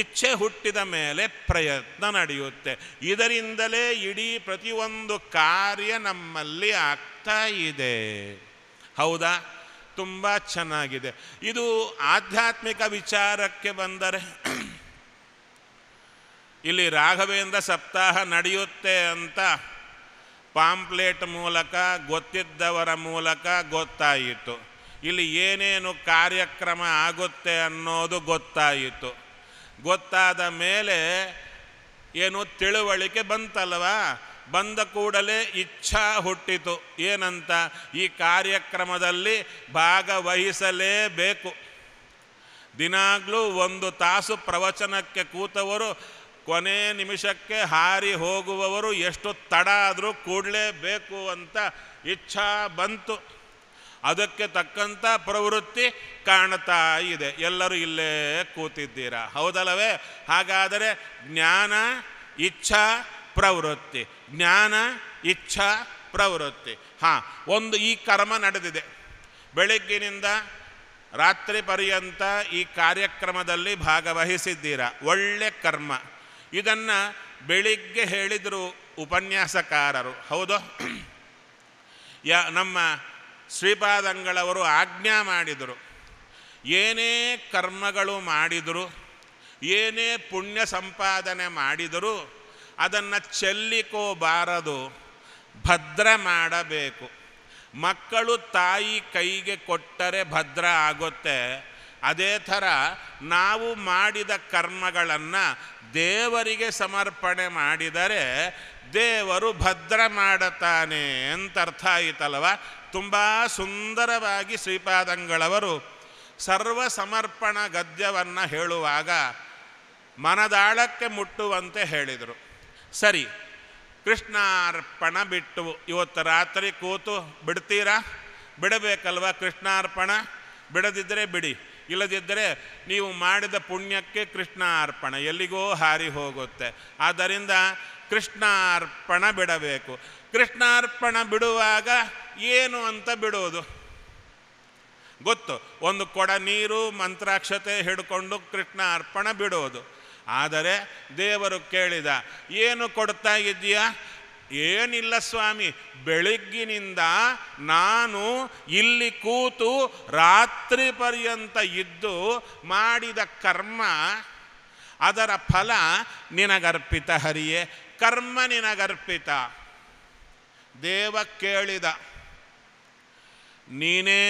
Speaker 1: ಇಚ್ಛೆ ಹುಟ್ಟಿದ ಮೇಲೆ ಪ್ರಯತ್ನ ನಡೆಯುತ್ತೆ ಇದರಿಂದಲೇ ಇಡೀ ಪ್ರತಿಯೊಂದು ಕಾರ್ಯ ನಮ್ಮಲ್ಲಿ ಆಗ್ತಾ ಇದೆ ಹೌದಾ ತುಂಬ ಚೆನ್ನಾಗಿದೆ ಇದು ಆಧ್ಯಾತ್ಮಿಕ ವಿಚಾರಕ್ಕೆ ಬಂದರೆ ಇಲ್ಲಿ ರಾಘವೇಂದ್ರ ಸಪ್ತಾಹ ನಡೆಯುತ್ತೆ ಅಂತ ಪಾಂಪ್ಲೇಟ್ ಮೂಲಕ ಗೊತ್ತಿದ್ದವರ ಮೂಲಕ ಗೊತ್ತಾಯಿತು ಇಲ್ಲಿ ಏನೇನು ಕಾರ್ಯಕ್ರಮ ಆಗುತ್ತೆ ಅನ್ನೋದು ಗೊತ್ತಾಯಿತು ಗೊತ್ತಾದ ಮೇಲೆ ಏನು ತಿಳುವಳಿಕೆ ಬಂತಲ್ವಾ ಬಂದ ಕೂಡಲೇ ಇಚ್ಛಾ ಹುಟ್ಟಿತು ಏನಂತ ಈ ಕಾರ್ಯಕ್ರಮದಲ್ಲಿ ಭಾಗವಹಿಸಲೇಬೇಕು ದಿನಾಗಲೂ ಒಂದು ತಾಸು ಪ್ರವಚನಕ್ಕೆ ಕೂತವರು ಕೊನೆ ನಿಮಿಷಕ್ಕೆ ಹಾರಿ ಹೋಗುವವರು ಎಷ್ಟು ತಡ ಆದರೂ ಕೂಡಲೇಬೇಕು ಅಂತ ಇಚ್ಛಾ ಬಂತು ಅದಕ್ಕೆ ತಕ್ಕಂಥ ಪ್ರವೃತ್ತಿ ಕಾಣ್ತಾ ಇದೆ ಎಲ್ಲರೂ ಇಲ್ಲೇ ಕೂತಿದ್ದೀರಾ ಹೌದಲ್ಲವೇ ಹಾಗಾದರೆ ಜ್ಞಾನ ಇಚ್ಛಾ ಪ್ರವೃತ್ತಿ ಜ್ಞಾನ ಇಚ್ಛಾ ಪ್ರವೃತ್ತಿ ಹಾಂ ಒಂದು ಈ ಕರ್ಮ ನಡೆದಿದೆ ಬೆಳಗ್ಗಿನಿಂದ ರಾತ್ರಿ ಪರ್ಯಂತ ಈ ಕಾರ್ಯಕ್ರಮದಲ್ಲಿ ಭಾಗವಹಿಸಿದ್ದೀರಾ ಒಳ್ಳೆ ಕರ್ಮ ಇದನ್ನು ಬೆಳಿಗ್ಗೆ ಹೇಳಿದರು ಉಪನ್ಯಾಸಕಾರರು ಹೌದು ಯ ನಮ್ಮ ಶ್ರೀಪಾದಂಗಳವರು ಆಜ್ಞಾ ಮಾಡಿದರು ಏನೇ ಕರ್ಮಗಳು ಮಾಡಿದರು ಏನೇ ಪುಣ್ಯ ಸಂಪಾದನೆ ಮಾಡಿದರು ಅದನ್ನು ಚೆಲ್ಲಿಕೋಬಾರದು ಭದ್ರ ಮಾಡಬೇಕು ಮಕ್ಕಳು ತಾಯಿ ಕೈಗೆ ಕೊಟ್ಟರೆ ಭದ್ರ ಆಗುತ್ತೆ ಅದೇ ಥರ ನಾವು ಮಾಡಿದ ಕರ್ಮಗಳನ್ನು ದೇವರಿಗೆ ಸಮರ್ಪಣೆ ಮಾಡಿದರೆ ದೇವರು ಭದ್ರ ಮಾಡುತ್ತಾನೆ ಅಂತ ಅರ್ಥ ಆಯಿತಲ್ವ ತುಂಬ ಸುಂದರವಾಗಿ ಶ್ರೀಪಾದಂಗಳವರು ಸರ್ವ ಸಮರ್ಪಣ ಗದ್ಯವನ್ನು ಹೇಳುವಾಗ ಮನದಾಳಕ್ಕೆ ಮುಟ್ಟುವಂತೆ ಹೇಳಿದರು ಸರಿ ಕೃಷ್ಣಾರ್ಪಣ ಬಿಟ್ಟು ಇವತ್ತು ರಾತ್ರಿ ಕೂತು ಬಿಡ್ತೀರಾ ಬಿಡಬೇಕಲ್ವ ಕೃಷ್ಣಾರ್ಪಣ ಬಿಡದಿದ್ದರೆ ಬಿಡಿ ಇಲ್ಲದಿದ್ದರೆ ನೀವು ಮಾಡಿದ ಪುಣ್ಯಕ್ಕೆ ಕೃಷ್ಣ ಅರ್ಪಣ ಎಲ್ಲಿಗೋ ಹಾರಿ ಹೋಗುತ್ತೆ ಆದ್ದರಿಂದ ಕೃಷ್ಣ ಅರ್ಪಣ ಬಿಡಬೇಕು ಕೃಷ್ಣ ಅರ್ಪಣ ಬಿಡುವಾಗ ಏನು ಅಂತ ಬಿಡೋದು ಗೊತ್ತು ಒಂದು ಕೊಡ ನೀರು ಮಂತ್ರಾಕ್ಷತೆ ಹಿಡ್ಕೊಂಡು ಕೃಷ್ಣ ಅರ್ಪಣ ಬಿಡೋದು ಆದರೆ ದೇವರು ಕೇಳಿದ ಏನು ಕೊಡ್ತಾ ಇದೆಯಾ ಏನಿಲ್ಲ ಸ್ವಾಮಿ ಬೆಳಗ್ಗಿನಿಂದ ನಾನು ಇಲ್ಲಿ ಕೂತು ರಾತ್ರಿ ಪರ್ಯಂತ ಇದ್ದು ಮಾಡಿದ ಕರ್ಮ ಅದರ ಫಲ ನಿನಗರ್ಪಿತ ಹರಿಯೇ ಕರ್ಮ ನಿನಗರ್ಪಿತ ದೇವ ಕೇಳಿದ ನೀನೇ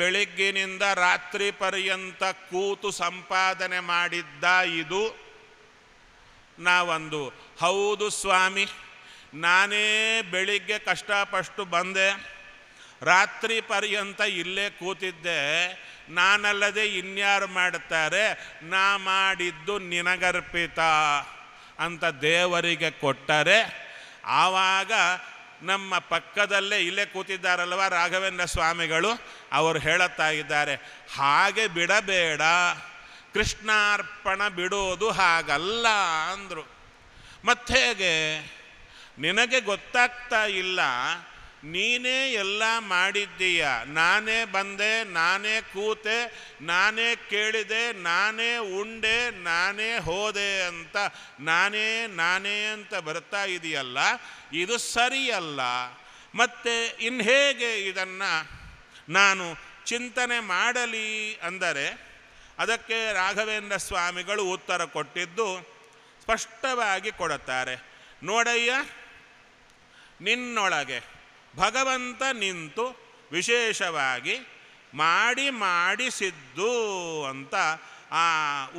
Speaker 1: ಬೆಳಿಗ್ಗಿನಿಂದ ರಾತ್ರಿ ಪರ್ಯಂತ ಕೂತು ಸಂಪಾದನೆ ಮಾಡಿದ್ದ ಇದು ನಾವೊಂದು ಹೌದು ಸ್ವಾಮಿ ನಾನೇ ಬೆಳಿಗ್ಗೆ ಕಷ್ಟಪಟ್ಟು ಬಂದೆ ರಾತ್ರಿ ಪರ್ಯಂತ ಇಲ್ಲೇ ಕೂತಿದ್ದೆ ನಾನಲ್ಲದೆ ಇನ್ಯಾರು ಮಾಡುತ್ತಾರೆ ನಾ ಮಾಡಿದ್ದು ನಿನಗರ್ಪಿತ ಅಂತ ದೇವರಿಗೆ ಕೊಟ್ಟರೆ ಆವಾಗ ನಮ್ಮ ಪಕ್ಕದಲ್ಲೇ ಇಲ್ಲೇ ಕೂತಿದ್ದಾರಲ್ವ ರಾಘವೇಂದ್ರ ಸ್ವಾಮಿಗಳು ಅವರು ಹೇಳುತ್ತಾ ಇದ್ದಾರೆ ಹಾಗೆ ಬಿಡಬೇಡ ಕೃಷ್ಣಾರ್ಪಣ ಬಿಡೋದು ಹಾಗಲ್ಲ ಅಂದರು ಮತ್ತೇಗೆ ನಿನಗೆ ಗೊತ್ತಾಗ್ತಾ ಇಲ್ಲ ನೀನೇ ಎಲ್ಲ ಮಾಡಿದ್ದೀಯ ನಾನೇ ಬಂದೆ ನಾನೇ ಕೂತೆ ನಾನೇ ಕೇಳಿದೆ ನಾನೇ ಉಂಡೆ ನಾನೇ ಹೋದೆ ಅಂತ ನಾನೇ ನಾನೇ ಅಂತ ಬರ್ತಾ ಇದೆಯಲ್ಲ ಇದು ಸರಿಯಲ್ಲ ಮತ್ತು ಇನ್ನು ಹೇಗೆ ಇದನ್ನು ನಾನು ಚಿಂತನೆ ಮಾಡಲಿ ಅಂದರೆ ಅದಕ್ಕೆ ರಾಘವೇಂದ್ರ ಸ್ವಾಮಿಗಳು ಉತ್ತರ ಕೊಟ್ಟಿದ್ದು ಸ್ಪಷ್ಟವಾಗಿ ಕೊಡುತ್ತಾರೆ ನೋಡಯ್ಯ ನಿನ್ನೊಳಗೆ ಭಗವಂತ ನಿಂತು ವಿಶೇಷವಾಗಿ ಮಾಡಿ ಮಾಡಿಸಿದ್ದು ಅಂತ ಆ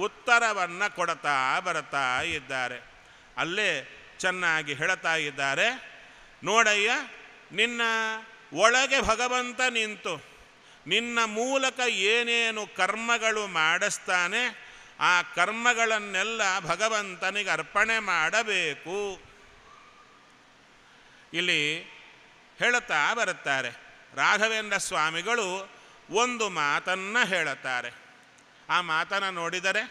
Speaker 1: ಉತ್ತರವನ್ನು ಕೊಡ್ತಾ ಬರ್ತಾ ಇದ್ದಾರೆ ಅಲ್ಲೇ ಚೆನ್ನಾಗಿ ಹೇಳ್ತಾ ಇದ್ದಾರೆ ನೋಡಯ್ಯ ನಿನ್ನ ಒಳಗೆ ಭಗವಂತ ನಿಂತು ನಿನ್ನ ಮೂಲಕ ಏನೇನು ಕರ್ಮಗಳು ಮಾಡಿಸ್ತಾನೆ ಆ ಕರ್ಮಗಳನ್ನೆಲ್ಲ ಭಗವಂತನಿಗೆ ಅರ್ಪಣೆ ಮಾಡಬೇಕು ಇಲ್ಲಿ ಹೇಳುತ್ತಾ ಬರುತ್ತಾರೆ ರಾಘವೇಂದ್ರ ಸ್ವಾಮಿಗಳು ಒಂದು ಮಾತನ್ನು ಹೇಳುತ್ತಾರೆ ಆ ಮಾತನ್ನು ನೋಡಿದರೆ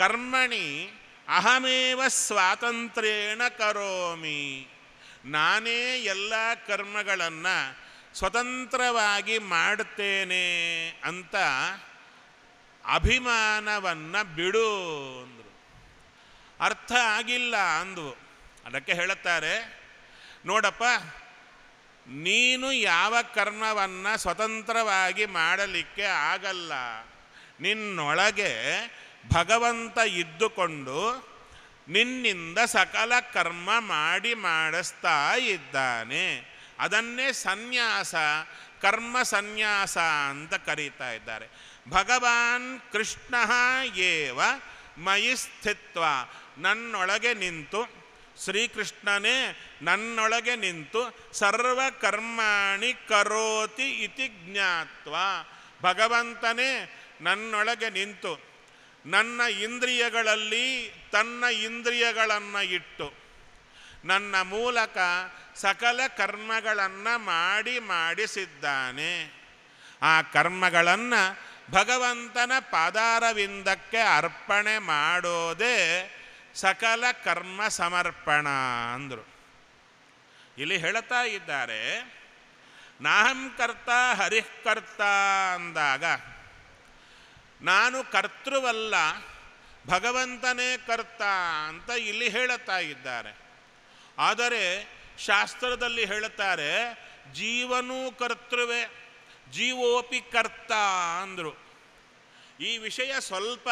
Speaker 1: ಕರ್ಮಣಿ ಅಹಮೇವ ಸ್ವಾತಂತ್ರ್ಯೇಣ ಕರೋಮಿ ನಾನೇ ಎಲ್ಲ ಕರ್ಮಗಳನ್ನು ಸ್ವತಂತ್ರವಾಗಿ ಮಾಡುತ್ತೇನೆ ಅಂತ ಅಭಿಮಾನವನ್ನು ಬಿಡು ಅಂದರು ಅರ್ಥ ಆಗಿಲ್ಲ ಅಂದು ಅದಕ್ಕೆ ಹೇಳುತ್ತಾರೆ ನೋಡಪ್ಪ ನೀನು ಯಾವ ಕರ್ಮವನ್ನು ಸ್ವತಂತ್ರವಾಗಿ ಮಾಡಲಿಕ್ಕೆ ಆಗಲ್ಲ ನಿನ್ನೊಳಗೆ ಭಗವಂತ ಇದ್ದುಕೊಂಡು ನಿನ್ನಿಂದ ಸಕಲ ಕರ್ಮ ಮಾಡಿ ಮಾಡಿಸ್ತಾ ಇದ್ದಾನೆ ಅದನ್ನೇ ಸನ್ಯಾಸ ಕರ್ಮ ಸನ್ಯಾಸ ಅಂತ ಕರೀತಾ ಇದ್ದಾರೆ ಭಗವಾನ್ ಕೃಷ್ಣ ಏವ ಮಯಿ ಸ್ಥಿತ್ವ ನನ್ನೊಳಗೆ ನಿಂತು ಶ್ರೀಕೃಷ್ಣನೇ ನನ್ನೊಳಗೆ ನಿಂತು ಸರ್ವ ಕರ್ಮಾಣಿ ಕರೋತಿ ಇತಿ ಜ್ಞಾತ್ವ ಭಗವಂತನೇ ನನ್ನೊಳಗೆ ನಿಂತು ನನ್ನ ಇಂದ್ರಿಯಗಳಲ್ಲಿ ತನ್ನ ಇಂದ್ರಿಯಗಳನ್ನು ಇಟ್ಟು ನನ್ನ ಮೂಲಕ ಸಕಲ ಕರ್ಮಗಳನ್ನು ಮಾಡಿ ಮಾಡಿಸಿದ್ದಾನೆ ಆ ಕರ್ಮಗಳನ್ನು ಭಗವಂತನ ಪಾದಾರವಿಂದಕ್ಕೆ ಅರ್ಪಣೆ ಮಾಡೋದೇ ಸಕಲ ಕರ್ಮ ಸಮರ್ಪಣ ಅಂದರು ಇಲ್ಲಿ ಹೇಳುತ್ತಾ ಇದ್ದಾರೆ ನಾಹಂ ಕರ್ತ ಹರಿಹ್ಕರ್ತ ಅಂದಾಗ ನಾನು ಕರ್ತೃವಲ್ಲ ಭಗವಂತನೇ ಕರ್ತ ಅಂತ ಇಲ್ಲಿ ಹೇಳುತ್ತಾ ಇದ್ದಾರೆ ಆದರೆ ಶಾಸ್ತ್ರದಲ್ಲಿ ಹೇಳುತ್ತಾರೆ ಜೀವನೂ ಕರ್ತೃವೆ ಜೀವೋಪಿ ಕರ್ತ ಅಂದರು ಈ ವಿಷಯ ಸ್ವಲ್ಪ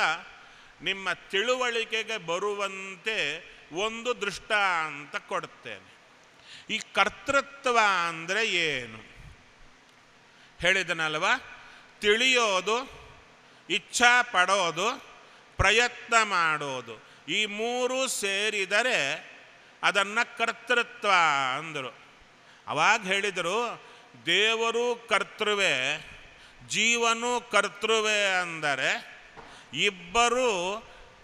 Speaker 1: ನಿಮ್ಮ ತಿಳುವಳಿಕೆಗೆ ಬರುವಂತೆ ಒಂದು ಅಂತ ಕೊಡ್ತೇನೆ ಈ ಕರ್ತೃತ್ವ ಅಂದರೆ ಏನು ಹೇಳಿದನಲ್ವ ತಿಳಿಯೋದು ಇಚ್ಛಾ ಪಡೋದು ಪ್ರಯತ್ನ ಮಾಡೋದು ಈ ಮೂರು ಸೇರಿದರೆ ಅದನ್ನು ಕರ್ತೃತ್ವ ಅಂದರು ಅವಾಗ ಹೇಳಿದರು ದೇವರು ಕರ್ತೃವೇ ಜೀವನು ಕರ್ತೃವೇ ಅಂದರೆ ಇಬ್ಬರೂ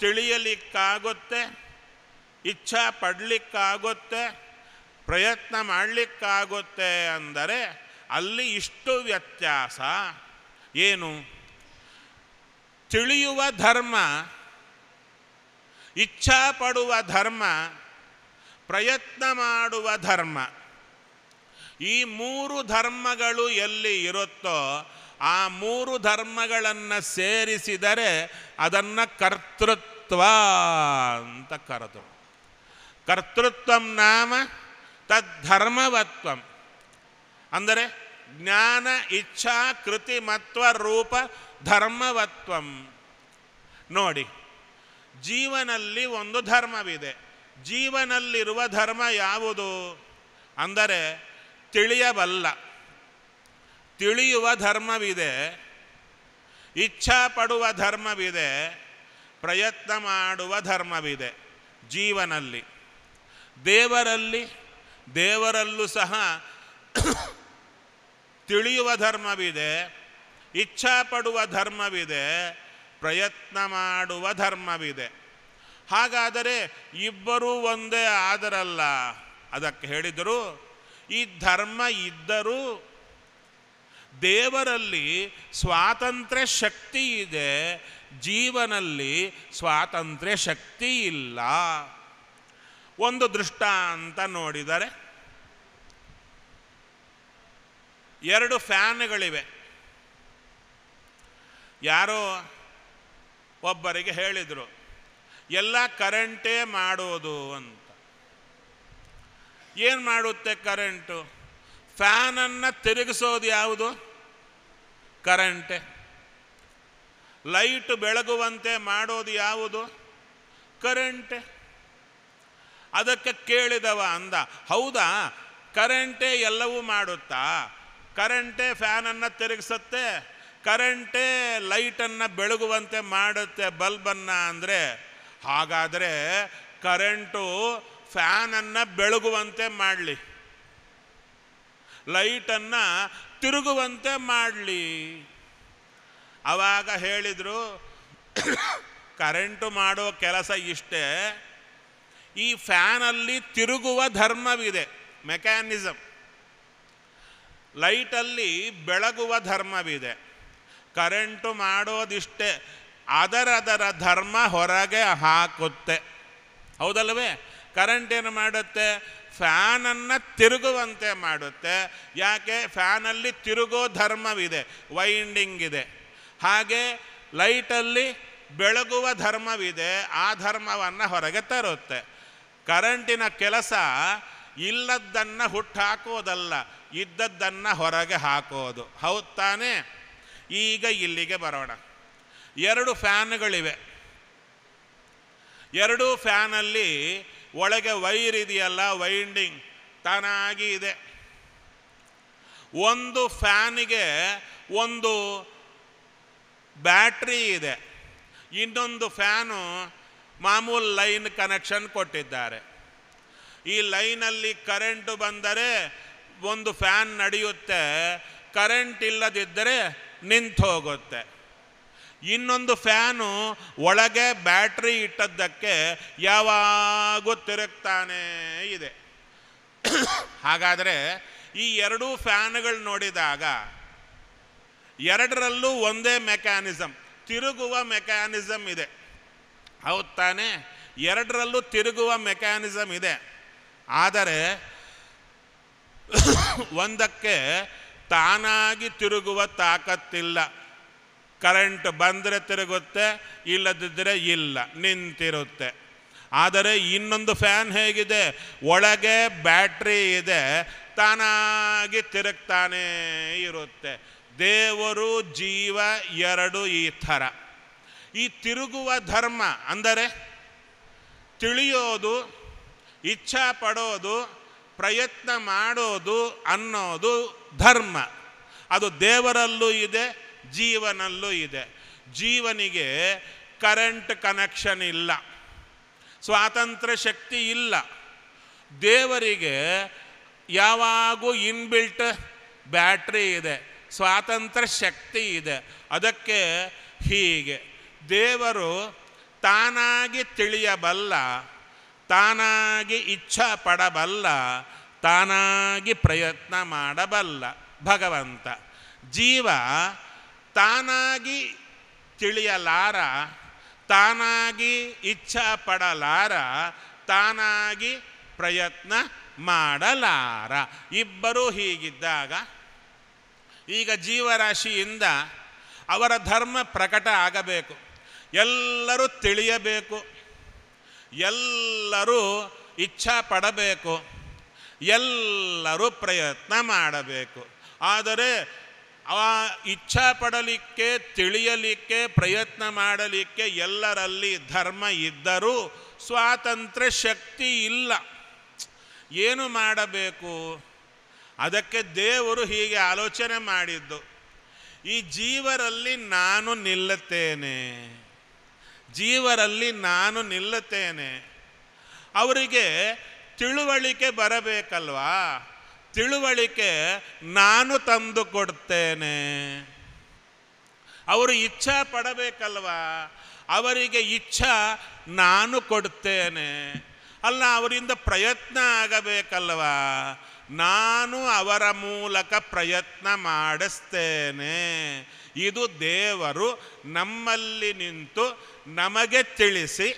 Speaker 1: ತಿಳಿಯಲಿಕ್ಕಾಗುತ್ತೆ ಇಚ್ಛಾ ಪಡಲಿಕ್ಕಾಗುತ್ತೆ ಪ್ರಯತ್ನ ಮಾಡಲಿಕ್ಕಾಗುತ್ತೆ ಅಂದರೆ ಅಲ್ಲಿ ಇಷ್ಟು ವ್ಯತ್ಯಾಸ ಏನು ತಿಳಿಯುವ ಧರ್ಮ ಇಚ್ಛಾ ಪಡುವ ಧರ್ಮ ಪ್ರಯತ್ನ ಮಾಡುವ ಧರ್ಮ ಈ ಮೂರು ಧರ್ಮಗಳು ಎಲ್ಲಿ ಇರುತ್ತೋ ಆ ಮೂರು ಧರ್ಮಗಳನ್ನು ಸೇರಿಸಿದರೆ ಅದನ್ನು ಕರ್ತೃತ್ವ ಅಂತ ಕರೆದು ಕರ್ತೃತ್ವಂ ನಾಮ ತದ್ಧರ್ಮವತ್ವಂ ಅಂದರೆ ಜ್ಞಾನ ಇಚ್ಛಾ ಕೃತಿ ಮತ್ವ ರೂಪ ಧರ್ಮವತ್ವಂ ನೋಡಿ ಜೀವನಲ್ಲಿ ಒಂದು ಧರ್ಮವಿದೆ ಜೀವನಲ್ಲಿರುವ ಧರ್ಮ ಯಾವುದು ಅಂದರೆ ತಿಳಿಯಬಲ್ಲ ತಿಳಿಯುವ ಧರ್ಮವಿದೆ ಇಚ್ಛಾ ಪಡುವ ಧರ್ಮವಿದೆ ಪ್ರಯತ್ನ ಮಾಡುವ ಧರ್ಮವಿದೆ ಜೀವನಲ್ಲಿ ದೇವರಲ್ಲಿ ದೇವರಲ್ಲೂ ಸಹ ತಿಳಿಯುವ ಧರ್ಮವಿದೆ ಇಚ್ಛಾ ಪಡುವ ಧರ್ಮವಿದೆ ಪ್ರಯತ್ನ ಮಾಡುವ ಧರ್ಮವಿದೆ ಹಾಗಾದರೆ ಇಬ್ಬರೂ ಒಂದೇ ಆದರಲ್ಲ ಅದಕ್ಕೆ ಹೇಳಿದರು ಈ ಧರ್ಮ ಇದ್ದರೂ ದೇವರಲ್ಲಿ ಸ್ವಾತಂತ್ರ್ಯ ಶಕ್ತಿ ಇದೆ ಜೀವನಲ್ಲಿ ಸ್ವಾತಂತ್ರ್ಯ ಶಕ್ತಿ ಇಲ್ಲ ಒಂದು ದೃಷ್ಟ ಅಂತ ನೋಡಿದರೆ ಎರಡು ಫ್ಯಾನ್ಗಳಿವೆ ಯಾರೋ ಒಬ್ಬರಿಗೆ ಹೇಳಿದರು ಎಲ್ಲ ಕರೆಂಟೇ ಮಾಡೋದು ಅಂತ ಏನು ಮಾಡುತ್ತೆ ಕರೆಂಟು ಫ್ಯಾನನ್ನು ತಿರುಗಿಸೋದು ಯಾವುದು ಕರೆಂಟೆ ಲೈಟ್ ಬೆಳಗುವಂತೆ ಮಾಡೋದು ಯಾವುದು ಕರೆಂಟೆ ಅದಕ್ಕೆ ಕೇಳಿದವ ಅಂದ ಹೌದಾ ಕರೆಂಟೇ ಎಲ್ಲವೂ ಮಾಡುತ್ತಾ ಕರೆಂಟೇ ಫ್ಯಾನನ್ನು ತಿರುಗಿಸುತ್ತೆ ಕರೆಂಟೇ ಲೈಟನ್ನು ಬೆಳಗುವಂತೆ ಮಾಡುತ್ತೆ ಬಲ್ಬನ್ನು ಅಂದರೆ ಹಾಗಾದರೆ ಕರೆಂಟು ಫ್ಯಾನನ್ನು ಬೆಳಗುವಂತೆ ಮಾಡಲಿ ಲೈಟನ್ನು ತಿರುಗುವಂತೆ ಮಾಡಲಿ ಆವಾಗ ಹೇಳಿದರು ಕರೆಂಟು ಮಾಡೋ ಕೆಲಸ ಇಷ್ಟೇ ಈ ಫ್ಯಾನಲ್ಲಿ ತಿರುಗುವ ಧರ್ಮವಿದೆ ಮೆಕ್ಯಾನಿಸಮ್ ಲೈಟಲ್ಲಿ ಬೆಳಗುವ ಧರ್ಮವಿದೆ ಕರೆಂಟು ಮಾಡೋದಿಷ್ಟೇ ಅದರದರ ಧರ್ಮ ಹೊರಗೆ ಹಾಕುತ್ತೆ ಹೌದಲ್ವೇ ಕರೆಂಟ್ ಏನು ಮಾಡುತ್ತೆ ಫ್ಯಾನನ್ನು ತಿರುಗುವಂತೆ ಮಾಡುತ್ತೆ ಯಾಕೆ ಫ್ಯಾನಲ್ಲಿ ತಿರುಗೋ ಧರ್ಮವಿದೆ ವೈಂಡಿಂಗ್ ಇದೆ ಹಾಗೆ ಲೈಟಲ್ಲಿ ಬೆಳಗುವ ಧರ್ಮವಿದೆ ಆ ಧರ್ಮವನ್ನು ಹೊರಗೆ ತರುತ್ತೆ ಕರೆಂಟಿನ ಕೆಲಸ ಇಲ್ಲದ್ದನ್ನು ಹಾಕೋದಲ್ಲ ಇದ್ದದ್ದನ್ನು ಹೊರಗೆ ಹಾಕೋದು ಹೌದು ತಾನೇ ಈಗ ಇಲ್ಲಿಗೆ ಬರೋಣ ಎರಡು ಫ್ಯಾನ್ಗಳಿವೆ ಎರಡೂ ಫ್ಯಾನಲ್ಲಿ ಒಳಗೆ ವೈರ್ ಇದೆಯಲ್ಲ ವೈಂಡಿಂಗ್ ತಾನಾಗಿ ಇದೆ ಒಂದು ಫ್ಯಾನಿಗೆ ಒಂದು ಬ್ಯಾಟ್ರಿ ಇದೆ ಇನ್ನೊಂದು ಫ್ಯಾನು ಮಾಮೂಲು ಲೈನ್ ಕನೆಕ್ಷನ್ ಕೊಟ್ಟಿದ್ದಾರೆ ಈ ಲೈನಲ್ಲಿ ಕರೆಂಟು ಬಂದರೆ ಒಂದು ಫ್ಯಾನ್ ನಡೆಯುತ್ತೆ ಕರೆಂಟ್ ಇಲ್ಲದಿದ್ದರೆ ನಿಂತು ಹೋಗುತ್ತೆ ಇನ್ನೊಂದು ಫ್ಯಾನು ಒಳಗೆ ಬ್ಯಾಟ್ರಿ ಇಟ್ಟದ್ದಕ್ಕೆ ಯಾವಾಗೂ ತಿರುಗ್ತಾನೇ ಇದೆ ಹಾಗಾದರೆ ಈ ಎರಡೂ ಫ್ಯಾನ್ಗಳು ನೋಡಿದಾಗ ಎರಡರಲ್ಲೂ ಒಂದೇ ಮೆಕ್ಯಾನಿಸಮ್ ತಿರುಗುವ ಮೆಕ್ಯಾನಿಸಮ್ ಇದೆ ಹೌದು ತಾನೇ ಎರಡರಲ್ಲೂ ತಿರುಗುವ ಮೆಕ್ಯಾನಿಸಮ್ ಇದೆ ಆದರೆ ಒಂದಕ್ಕೆ ತಾನಾಗಿ ತಿರುಗುವ ತಾಕತ್ತಿಲ್ಲ ಕರೆಂಟ್ ಬಂದರೆ ತಿರುಗುತ್ತೆ ಇಲ್ಲದಿದ್ದರೆ ಇಲ್ಲ ನಿಂತಿರುತ್ತೆ ಆದರೆ ಇನ್ನೊಂದು ಫ್ಯಾನ್ ಹೇಗಿದೆ ಒಳಗೆ ಬ್ಯಾಟ್ರಿ ಇದೆ ತಾನಾಗಿ ತಿರುಗ್ತಾನೆ ಇರುತ್ತೆ ದೇವರು ಜೀವ ಎರಡು ಈ ಥರ ಈ ತಿರುಗುವ ಧರ್ಮ ಅಂದರೆ ತಿಳಿಯೋದು ಇಚ್ಛಾ ಪಡೋದು ಪ್ರಯತ್ನ ಮಾಡೋದು ಅನ್ನೋದು ಧರ್ಮ ಅದು ದೇವರಲ್ಲೂ ಇದೆ ಜೀವನಲ್ಲೂ ಇದೆ ಜೀವನಿಗೆ ಕರೆಂಟ್ ಕನೆಕ್ಷನ್ ಇಲ್ಲ ಸ್ವಾತಂತ್ರ್ಯ ಶಕ್ತಿ ಇಲ್ಲ ದೇವರಿಗೆ ಯಾವಾಗೂ ಇನ್ಬಿಲ್ಟ್ ಬ್ಯಾಟ್ರಿ ಇದೆ ಸ್ವಾತಂತ್ರ್ಯ ಶಕ್ತಿ ಇದೆ ಅದಕ್ಕೆ ಹೀಗೆ ದೇವರು ತಾನಾಗಿ ತಿಳಿಯಬಲ್ಲ ತಾನಾಗಿ ಇಚ್ಛಾ ಪಡಬಲ್ಲ ತಾನಾಗಿ ಪ್ರಯತ್ನ ಮಾಡಬಲ್ಲ ಭಗವಂತ ಜೀವ ತಾನಾಗಿ ತಿಳಿಯಲಾರ ತಾನಾಗಿ ಇಚ್ಛಾ ಪಡಲಾರ ತಾನಾಗಿ ಪ್ರಯತ್ನ ಮಾಡಲಾರ ಇಬ್ಬರೂ ಹೀಗಿದ್ದಾಗ ಈಗ ಜೀವರಾಶಿಯಿಂದ ಅವರ ಧರ್ಮ ಪ್ರಕಟ ಆಗಬೇಕು ಎಲ್ಲರೂ ತಿಳಿಯಬೇಕು ಎಲ್ಲರೂ ಇಚ್ಛಾ ಪಡಬೇಕು ಎಲ್ಲರೂ ಪ್ರಯತ್ನ ಮಾಡಬೇಕು ಆದರೆ ಆ ಇಚ್ಛಾ ಪಡಲಿಕ್ಕೆ ತಿಳಿಯಲಿಕ್ಕೆ ಪ್ರಯತ್ನ ಮಾಡಲಿಕ್ಕೆ ಎಲ್ಲರಲ್ಲಿ ಧರ್ಮ ಇದ್ದರೂ ಸ್ವಾತಂತ್ರ್ಯ ಶಕ್ತಿ ಇಲ್ಲ ಏನು ಮಾಡಬೇಕು ಅದಕ್ಕೆ ದೇವರು ಹೀಗೆ ಆಲೋಚನೆ ಮಾಡಿದ್ದು ಈ ಜೀವರಲ್ಲಿ ನಾನು ನಿಲ್ಲುತ್ತೇನೆ ಜೀವರಲ್ಲಿ ನಾನು ನಿಲ್ಲುತ್ತೇನೆ ಅವರಿಗೆ ತಿಳುವಳಿಕೆ ಬರಬೇಕಲ್ವಾ ತಿಳುವಳಿಕೆ ನಾನು ತಂದು ಕೊಡ್ತೇನೆ ಅವರು ಇಚ್ಛಾ ಪಡಬೇಕಲ್ವಾ ಅವರಿಗೆ ಇಚ್ಛಾ ನಾನು ಕೊಡ್ತೇನೆ ಅಲ್ಲ ಅವರಿಂದ ಪ್ರಯತ್ನ ಆಗಬೇಕಲ್ವಾ ನಾನು ಅವರ ಮೂಲಕ ಪ್ರಯತ್ನ ಮಾಡಿಸ್ತೇನೆ ಇದು ದೇವರು ನಮ್ಮಲ್ಲಿ ನಿಂತು ನಮಗೆ ತಿಳಿಸಿ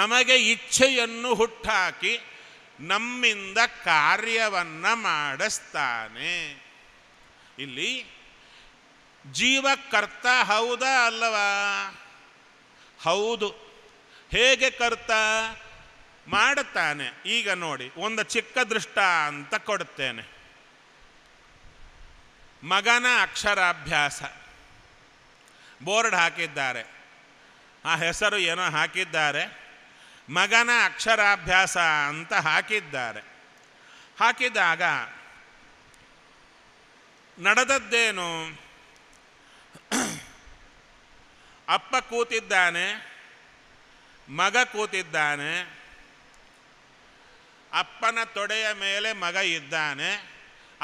Speaker 1: ನಮಗೆ ಇಚ್ಛೆಯನ್ನು ಹುಟ್ಟಾಕಿ ನಮ್ಮಿಂದ ಕಾರ್ಯವನ್ನು ಮಾಡಿಸ್ತಾನೆ ಇಲ್ಲಿ ಜೀವ ಕರ್ತ ಹೌದಾ ಅಲ್ಲವಾ ಹೌದು ಹೇಗೆ ಕರ್ತ ಮಾಡುತ್ತಾನೆ ಈಗ ನೋಡಿ ಒಂದು ಚಿಕ್ಕ ದೃಷ್ಟ ಅಂತ ಕೊಡುತ್ತೇನೆ ಮಗನ ಅಕ್ಷರಾಭ್ಯಾಸ ಬೋರ್ಡ್ ಹಾಕಿದ್ದಾರೆ ಆ ಹೆಸರು ಏನೋ ಹಾಕಿದ್ದಾರೆ ಮಗನ ಅಕ್ಷರಾಭ್ಯಾಸ ಅಂತ ಹಾಕಿದ್ದಾರೆ ಹಾಕಿದಾಗ ನಡೆದದ್ದೇನು ಅಪ್ಪ ಕೂತಿದ್ದಾನೆ ಮಗ ಕೂತಿದ್ದಾನೆ ಅಪ್ಪನ ತೊಡೆಯ ಮೇಲೆ ಮಗ ಇದ್ದಾನೆ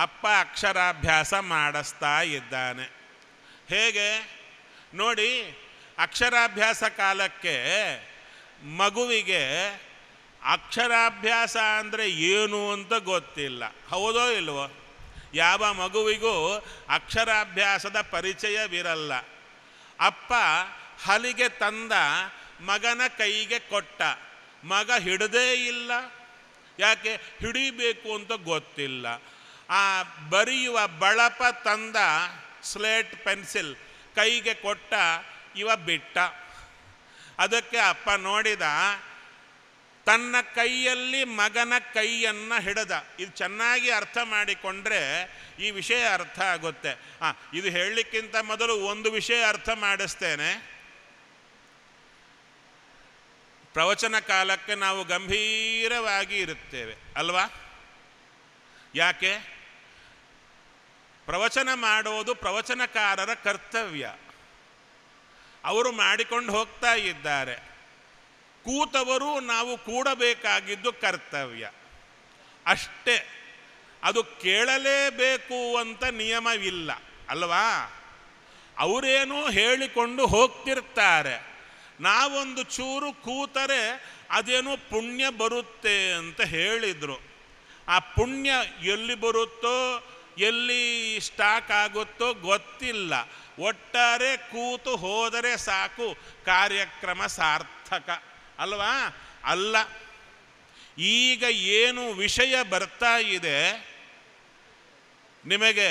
Speaker 1: ಅಪ್ಪ ಅಕ್ಷರಾಭ್ಯಾಸ ಮಾಡಿಸ್ತಾ ಇದ್ದಾನೆ ಹೇಗೆ ನೋಡಿ ಅಕ್ಷರಾಭ್ಯಾಸ ಕಾಲಕ್ಕೆ ಮಗುವಿಗೆ ಅಕ್ಷರಾಭ್ಯಾಸ ಅಂದರೆ ಏನು ಅಂತ ಗೊತ್ತಿಲ್ಲ ಹೌದೋ ಇಲ್ವೋ ಯಾವ ಮಗುವಿಗೂ ಅಕ್ಷರಾಭ್ಯಾಸದ ಪರಿಚಯವಿರಲ್ಲ ಅಪ್ಪ ಹಲಿಗೆ ತಂದ ಮಗನ ಕೈಗೆ ಕೊಟ್ಟ ಮಗ ಹಿಡದೇ ಇಲ್ಲ ಯಾಕೆ ಹಿಡಿಬೇಕು ಅಂತ ಗೊತ್ತಿಲ್ಲ ಆ ಬರೆಯುವ ಬಳಪ ತಂದ ಸ್ಲೇಟ್ ಪೆನ್ಸಿಲ್ ಕೈಗೆ ಕೊಟ್ಟ ಇವ ಬಿಟ್ಟ ಅದಕ್ಕೆ ಅಪ್ಪ ನೋಡಿದ ತನ್ನ ಕೈಯಲ್ಲಿ ಮಗನ ಕೈಯನ್ನು ಹಿಡದ ಇದು ಚೆನ್ನಾಗಿ ಅರ್ಥ ಮಾಡಿಕೊಂಡ್ರೆ ಈ ವಿಷಯ ಅರ್ಥ ಆಗುತ್ತೆ ಹಾಂ ಇದು ಹೇಳಲಿಕ್ಕಿಂತ ಮೊದಲು ಒಂದು ವಿಷಯ ಅರ್ಥ ಮಾಡಿಸ್ತೇನೆ ಪ್ರವಚನ ಕಾಲಕ್ಕೆ ನಾವು ಗಂಭೀರವಾಗಿ ಇರುತ್ತೇವೆ ಅಲ್ವಾ ಯಾಕೆ ಪ್ರವಚನ ಮಾಡೋದು ಪ್ರವಚನಕಾರರ ಕರ್ತವ್ಯ ಅವರು ಮಾಡಿಕೊಂಡು ಹೋಗ್ತಾ ಇದ್ದಾರೆ ಕೂತವರು ನಾವು ಕೂಡಬೇಕಾಗಿದ್ದು ಕರ್ತವ್ಯ ಅಷ್ಟೇ ಅದು ಕೇಳಲೇಬೇಕು ಅಂತ ನಿಯಮವಿಲ್ಲ ಅಲ್ವಾ ಅವರೇನೋ ಹೇಳಿಕೊಂಡು ಹೋಗ್ತಿರ್ತಾರೆ ನಾವೊಂದು ಚೂರು ಕೂತರೆ ಅದೇನೋ ಪುಣ್ಯ ಬರುತ್ತೆ ಅಂತ ಹೇಳಿದರು ಆ ಪುಣ್ಯ ಎಲ್ಲಿ ಬರುತ್ತೋ ಎಲ್ಲಿ ಸ್ಟಾಕ್ ಆಗುತ್ತೋ ಗೊತ್ತಿಲ್ಲ ಒಟ್ಟಾರೆ ಕೂತು ಹೋದರೆ ಸಾಕು ಕಾರ್ಯಕ್ರಮ ಸಾರ್ಥಕ ಅಲ್ವಾ ಅಲ್ಲ ಈಗ ಏನು ವಿಷಯ ಬರ್ತಾ ಇದೆ ನಿಮಗೆ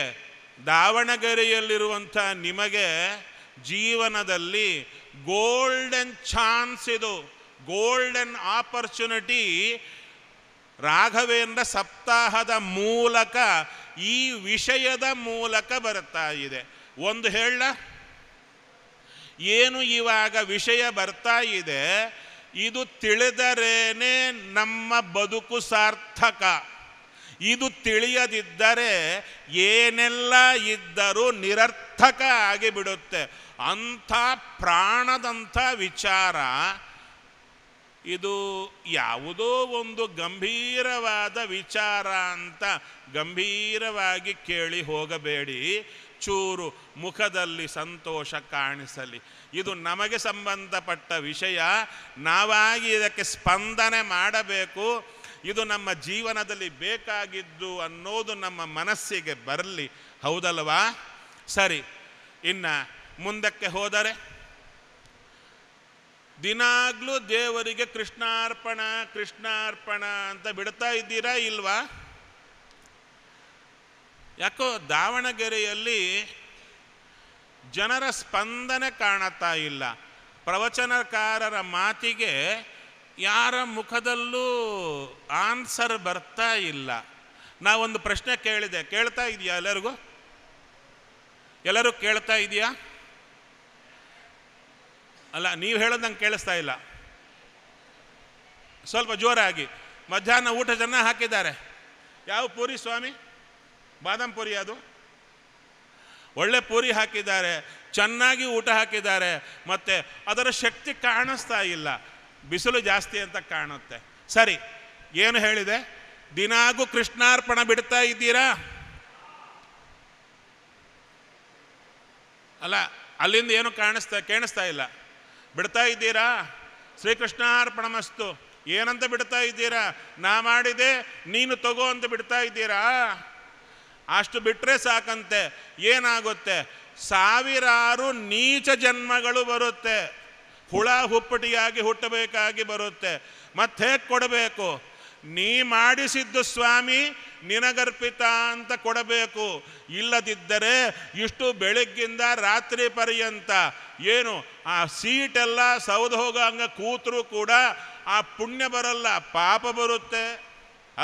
Speaker 1: ದಾವಣಗೆರೆಯಲ್ಲಿರುವಂಥ ನಿಮಗೆ ಜೀವನದಲ್ಲಿ ಗೋಲ್ಡನ್ ಚಾನ್ಸ್ ಇದು ಗೋಲ್ಡನ್ ಆಪರ್ಚುನಿಟಿ ರಾಘವೇಂದ್ರ ಸಪ್ತಾಹದ ಮೂಲಕ ಈ ವಿಷಯದ ಮೂಲಕ ಬರ್ತಾ ಇದೆ ಒಂದು ಹೇಳ ಏನು ಇವಾಗ ವಿಷಯ ಬರ್ತಾ ಇದೆ ಇದು ತಿಳಿದರೇನೆ ನಮ್ಮ ಬದುಕು ಸಾರ್ಥಕ ಇದು ತಿಳಿಯದಿದ್ದರೆ ಏನೆಲ್ಲ ಇದ್ದರೂ ನಿರರ್ಥಕ ಆಗಿಬಿಡುತ್ತೆ ಅಂಥ ಪ್ರಾಣದಂಥ ವಿಚಾರ ಇದು ಯಾವುದೋ ಒಂದು ಗಂಭೀರವಾದ ವಿಚಾರ ಅಂತ ಗಂಭೀರವಾಗಿ ಕೇಳಿ ಹೋಗಬೇಡಿ ಚೂರು ಮುಖದಲ್ಲಿ ಸಂತೋಷ ಕಾಣಿಸಲಿ ಇದು ನಮಗೆ ಸಂಬಂಧಪಟ್ಟ ವಿಷಯ ನಾವಾಗಿ ಇದಕ್ಕೆ ಸ್ಪಂದನೆ ಮಾಡಬೇಕು ಇದು ನಮ್ಮ ಜೀವನದಲ್ಲಿ ಬೇಕಾಗಿದ್ದು ಅನ್ನೋದು ನಮ್ಮ ಮನಸ್ಸಿಗೆ ಬರಲಿ ಹೌದಲ್ವಾ ಸರಿ ಇನ್ನು ಮುಂದಕ್ಕೆ ಹೋದರೆ ದಿನಾಗ್ಲೂ ದೇವರಿಗೆ ಕೃಷ್ಣಾರ್ಪಣ ಕೃಷ್ಣಾರ್ಪಣ ಅಂತ ಬಿಡ್ತಾ ಇದ್ದೀರಾ ಇಲ್ವಾ ಯಾಕೋ ದಾವಣಗೆರೆಯಲ್ಲಿ ಜನರ ಸ್ಪಂದನೆ ಕಾಣತಾ ಇಲ್ಲ ಪ್ರವಚನಕಾರರ ಮಾತಿಗೆ ಯಾರ ಮುಖದಲ್ಲೂ ಆನ್ಸರ್ ಬರ್ತಾ ಇಲ್ಲ ನಾವೊಂದು ಪ್ರಶ್ನೆ ಕೇಳಿದೆ ಕೇಳ್ತಾ ಇದೆಯಾ ಎಲ್ಲರಿಗೂ ಎಲ್ಲರೂ ಕೇಳ್ತಾ ಇದೆಯಾ ಅಲ್ಲ ನೀವು ಹೇಳೋದು ನಂಗೆ ಕೇಳಿಸ್ತಾ ಇಲ್ಲ ಸ್ವಲ್ಪ ಜೋರಾಗಿ ಮಧ್ಯಾಹ್ನ ಊಟ ಜನ ಹಾಕಿದ್ದಾರೆ ಯಾವ ಪೂರಿ ಸ್ವಾಮಿ ಬಾದಾಮ್ ಪೂರಿ ಅದು ಒಳ್ಳೆ ಪೂರಿ ಹಾಕಿದ್ದಾರೆ ಚೆನ್ನಾಗಿ ಊಟ ಹಾಕಿದ್ದಾರೆ ಮತ್ತು ಅದರ ಶಕ್ತಿ ಕಾಣಿಸ್ತಾ ಇಲ್ಲ ಬಿಸಿಲು ಜಾಸ್ತಿ ಅಂತ ಕಾಣುತ್ತೆ ಸರಿ ಏನು ಹೇಳಿದೆ ದಿನಾಗೂ ಕೃಷ್ಣಾರ್ಪಣ ಬಿಡ್ತಾ ಇದ್ದೀರಾ ಅಲ್ಲ ಅಲ್ಲಿಂದ ಏನು ಕಾಣಿಸ್ತಾ ಕೇಳಿಸ್ತಾ ಇಲ್ಲ ಬಿಡ್ತಾ ಇದ್ದೀರಾ ಶ್ರೀಕೃಷ್ಣಾರ್ಪಣ ಮಸ್ತು ಏನಂತ ಬಿಡ್ತಾ ಇದ್ದೀರಾ ನಾ ಮಾಡಿದೆ ನೀನು ತಗೋ ಅಂತ ಬಿಡ್ತಾ ಇದ್ದೀರಾ ಅಷ್ಟು ಬಿಟ್ಟರೆ ಸಾಕಂತೆ ಏನಾಗುತ್ತೆ ಸಾವಿರಾರು ನೀಚ ಜನ್ಮಗಳು ಬರುತ್ತೆ ಹುಳ ಹುಪ್ಪಟಿಯಾಗಿ ಹುಟ್ಟಬೇಕಾಗಿ ಬರುತ್ತೆ ಮತ್ತೆ ಕೊಡಬೇಕು ನೀ ಮಾಡಿಸಿದ್ದು ಸ್ವಾಮಿ ನಿನಗರ್ಪಿತ ಅಂತ ಕೊಡಬೇಕು ಇಲ್ಲದಿದ್ದರೆ ಇಷ್ಟು ಬೆಳಗ್ಗಿಂದ ರಾತ್ರಿ ಪರ್ಯಂತ ಏನು ಆ ಸೀಟೆಲ್ಲ ಹೋಗ ಹೋಗಂಗ ಕೂತರೂ ಕೂಡ ಆ ಪುಣ್ಯ ಬರಲ್ಲ ಪಾಪ ಬರುತ್ತೆ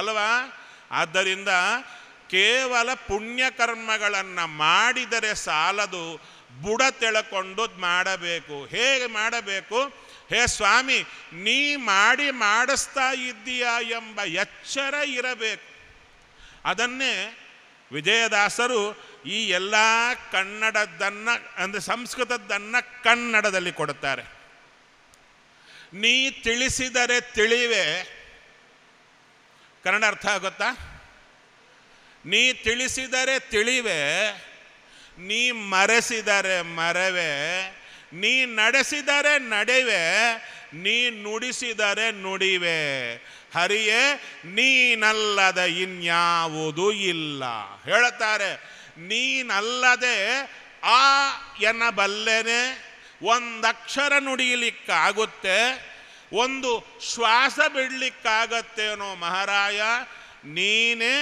Speaker 1: ಅಲ್ವಾ ಆದ್ದರಿಂದ ಕೇವಲ ಪುಣ್ಯಕರ್ಮಗಳನ್ನು ಮಾಡಿದರೆ ಸಾಲದು ಬುಡ ತೆಳಕೊಂಡು ಮಾಡಬೇಕು ಹೇಗೆ ಮಾಡಬೇಕು ಹೇ ಸ್ವಾಮಿ ನೀ ಮಾಡಿ ಮಾಡಿಸ್ತಾ ಇದ್ದೀಯಾ ಎಂಬ ಎಚ್ಚರ ಇರಬೇಕು ಅದನ್ನೇ ವಿಜಯದಾಸರು ಈ ಎಲ್ಲ ಕನ್ನಡದ್ದನ್ನು ಅಂದರೆ ಸಂಸ್ಕೃತದ್ದನ್ನು ಕನ್ನಡದಲ್ಲಿ ಕೊಡುತ್ತಾರೆ ನೀ ತಿಳಿಸಿದರೆ ತಿಳಿವೆ ಕನ್ನಡ ಅರ್ಥ ಆಗುತ್ತಾ ನೀ ತಿಳಿಸಿದರೆ ತಿಳಿವೆ ನೀ ಮರೆಸಿದರೆ ಮರವೆ ನೀ ನಡೆಸಿದರೆ ನಡೆವೆ ನೀ ನುಡಿಸಿದರೆ ನುಡಿವೆ ಹರಿಯೇ ನೀನಲ್ಲದೆ ಇನ್ಯಾವುದು ಇಲ್ಲ ಹೇಳುತ್ತಾರೆ ನೀನಲ್ಲದೆ ಆ ಎನ್ನಬಲ್ಲೆನೆ ಒಂದಕ್ಷರ ನುಡಿಯಲಿಕ್ಕಾಗುತ್ತೆ ಒಂದು ಶ್ವಾಸ ಬಿಡಲಿಕ್ಕಾಗತ್ತೇನೋ ಮಹಾರಾಯ ನೀನೇ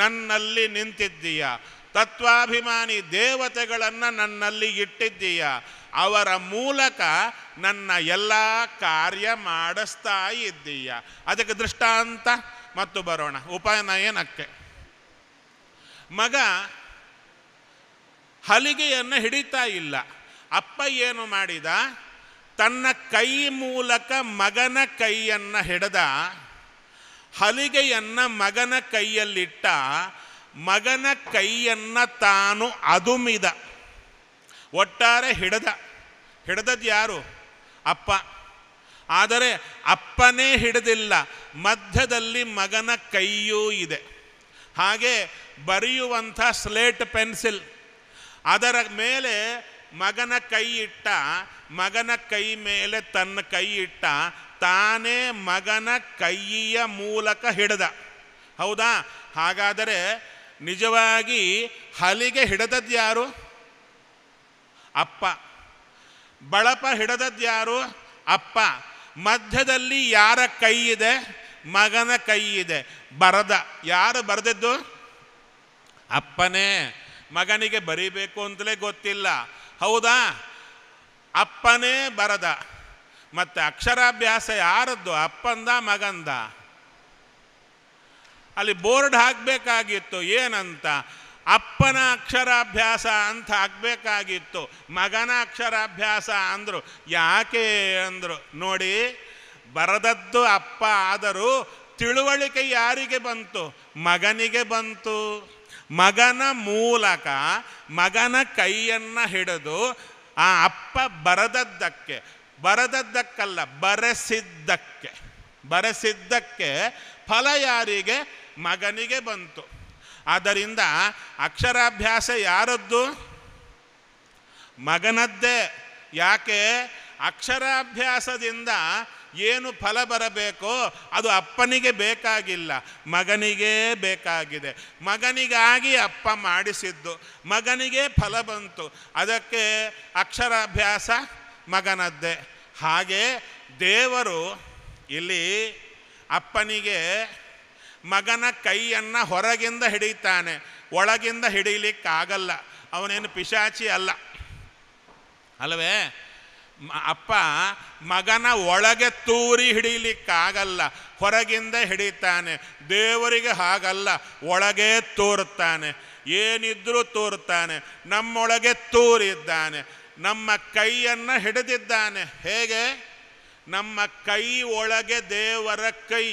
Speaker 1: ನನ್ನಲ್ಲಿ ನಿಂತಿದ್ದೀಯ ತತ್ವಾಭಿಮಾನಿ ದೇವತೆಗಳನ್ನು ನನ್ನಲ್ಲಿ ಇಟ್ಟಿದ್ದೀಯ ಅವರ ಮೂಲಕ ನನ್ನ ಎಲ್ಲ ಕಾರ್ಯ ಮಾಡಿಸ್ತಾ ಇದ್ದೀಯ ಅದಕ್ಕೆ ದೃಷ್ಟಾಂತ ಮತ್ತು ಬರೋಣ ಉಪನಯನಕ್ಕೆ ಮಗ ಹಲಿಗೆಯನ್ನು ಹಿಡಿತಾ ಇಲ್ಲ ಅಪ್ಪ ಏನು ಮಾಡಿದ ತನ್ನ ಕೈ ಮೂಲಕ ಮಗನ ಕೈಯನ್ನು ಹಿಡಿದ ಹಲಿಗೆಯನ್ನ ಮಗನ ಕೈಯಲ್ಲಿಟ್ಟ ಮಗನ ಕೈಯನ್ನ ತಾನು ಅದುಮಿದ ಒಟ್ಟಾರೆ ಹಿಡದ ಹಿಡದದ್ದು ಯಾರು ಅಪ್ಪ ಆದರೆ ಅಪ್ಪನೇ ಹಿಡಿದಿಲ್ಲ ಮಧ್ಯದಲ್ಲಿ ಮಗನ ಕೈಯೂ ಇದೆ ಹಾಗೆ ಬರೆಯುವಂಥ ಸ್ಲೇಟ್ ಪೆನ್ಸಿಲ್ ಅದರ ಮೇಲೆ ಮಗನ ಕೈ ಇಟ್ಟ ಮಗನ ಕೈ ಮೇಲೆ ತನ್ನ ಕೈ ಇಟ್ಟ ತಾನೇ ಮಗನ ಕೈಯ ಮೂಲಕ ಹಿಡಿದ ಹೌದಾ ಹಾಗಾದರೆ ನಿಜವಾಗಿ ಹಲಿಗೆ ಯಾರು ಅಪ್ಪ ಬಳಪ ಹಿಡದದ್ಯಾರು ಅಪ್ಪ ಮಧ್ಯದಲ್ಲಿ ಯಾರ ಕೈ ಇದೆ ಮಗನ ಕೈ ಇದೆ ಬರದ ಯಾರು ಬರೆದದ್ದು ಅಪ್ಪನೇ ಮಗನಿಗೆ ಬರಿಬೇಕು ಅಂತಲೇ ಗೊತ್ತಿಲ್ಲ ಹೌದಾ ಅಪ್ಪನೇ ಬರದ ಮತ್ತು ಅಕ್ಷರಾಭ್ಯಾಸ ಯಾರದ್ದು ಅಪ್ಪಂದ ಮಗಂದ ಅಲ್ಲಿ ಬೋರ್ಡ್ ಹಾಕಬೇಕಾಗಿತ್ತು ಏನಂತ ಅಪ್ಪನ ಅಕ್ಷರಾಭ್ಯಾಸ ಅಂತ ಆಗಬೇಕಾಗಿತ್ತು ಮಗನ ಅಕ್ಷರಾಭ್ಯಾಸ ಅಂದರು ಯಾಕೆ ಅಂದರು ನೋಡಿ ಬರದದ್ದು ಅಪ್ಪ ಆದರೂ ತಿಳುವಳಿಕೆ ಯಾರಿಗೆ ಬಂತು ಮಗನಿಗೆ ಬಂತು ಮಗನ ಮೂಲಕ ಮಗನ ಕೈಯನ್ನು ಹಿಡಿದು ಆ ಅಪ್ಪ ಬರದದ್ದಕ್ಕೆ ಬರದದ್ದಕ್ಕಲ್ಲ ಬರೆಸಿದ್ದಕ್ಕೆ ಬರೆಸಿದ್ದಕ್ಕೆ ಫಲ ಯಾರಿಗೆ ಮಗನಿಗೆ ಬಂತು ಆದ್ದರಿಂದ ಅಕ್ಷರಾಭ್ಯಾಸ ಯಾರದ್ದು ಮಗನದ್ದೇ ಯಾಕೆ ಅಕ್ಷರಾಭ್ಯಾಸದಿಂದ ಏನು ಫಲ ಬರಬೇಕೋ ಅದು ಅಪ್ಪನಿಗೆ ಬೇಕಾಗಿಲ್ಲ ಮಗನಿಗೆ ಬೇಕಾಗಿದೆ ಮಗನಿಗಾಗಿ ಅಪ್ಪ ಮಾಡಿಸಿದ್ದು ಮಗನಿಗೆ ಫಲ ಬಂತು ಅದಕ್ಕೆ ಅಕ್ಷರಾಭ್ಯಾಸ ಮಗನದ್ದೆ ಹಾಗೆ ದೇವರು ಇಲ್ಲಿ ಅಪ್ಪನಿಗೆ ಮಗನ ಕೈಯನ್ನು ಹೊರಗಿಂದ ಹಿಡಿತಾನೆ ಒಳಗಿಂದ ಹಿಡೀಲಿಕ್ಕಾಗಲ್ಲ ಅವನೇನು ಪಿಶಾಚಿ ಅಲ್ಲ ಅಲ್ವೇ ಅಪ್ಪ ಮಗನ ಒಳಗೆ ತೂರಿ ಹಿಡೀಲಿಕ್ಕಾಗಲ್ಲ ಹೊರಗಿಂದ ಹಿಡಿತಾನೆ ದೇವರಿಗೆ ಹಾಗಲ್ಲ ಒಳಗೆ ತೋರುತ್ತಾನೆ ಏನಿದ್ರೂ ತೋರುತ್ತಾನೆ ನಮ್ಮೊಳಗೆ ತೂರಿದ್ದಾನೆ ನಮ್ಮ ಕೈಯನ್ನು ಹಿಡಿದಿದ್ದಾನೆ ಹೇಗೆ ನಮ್ಮ ಕೈ ಒಳಗೆ ದೇವರ ಕೈ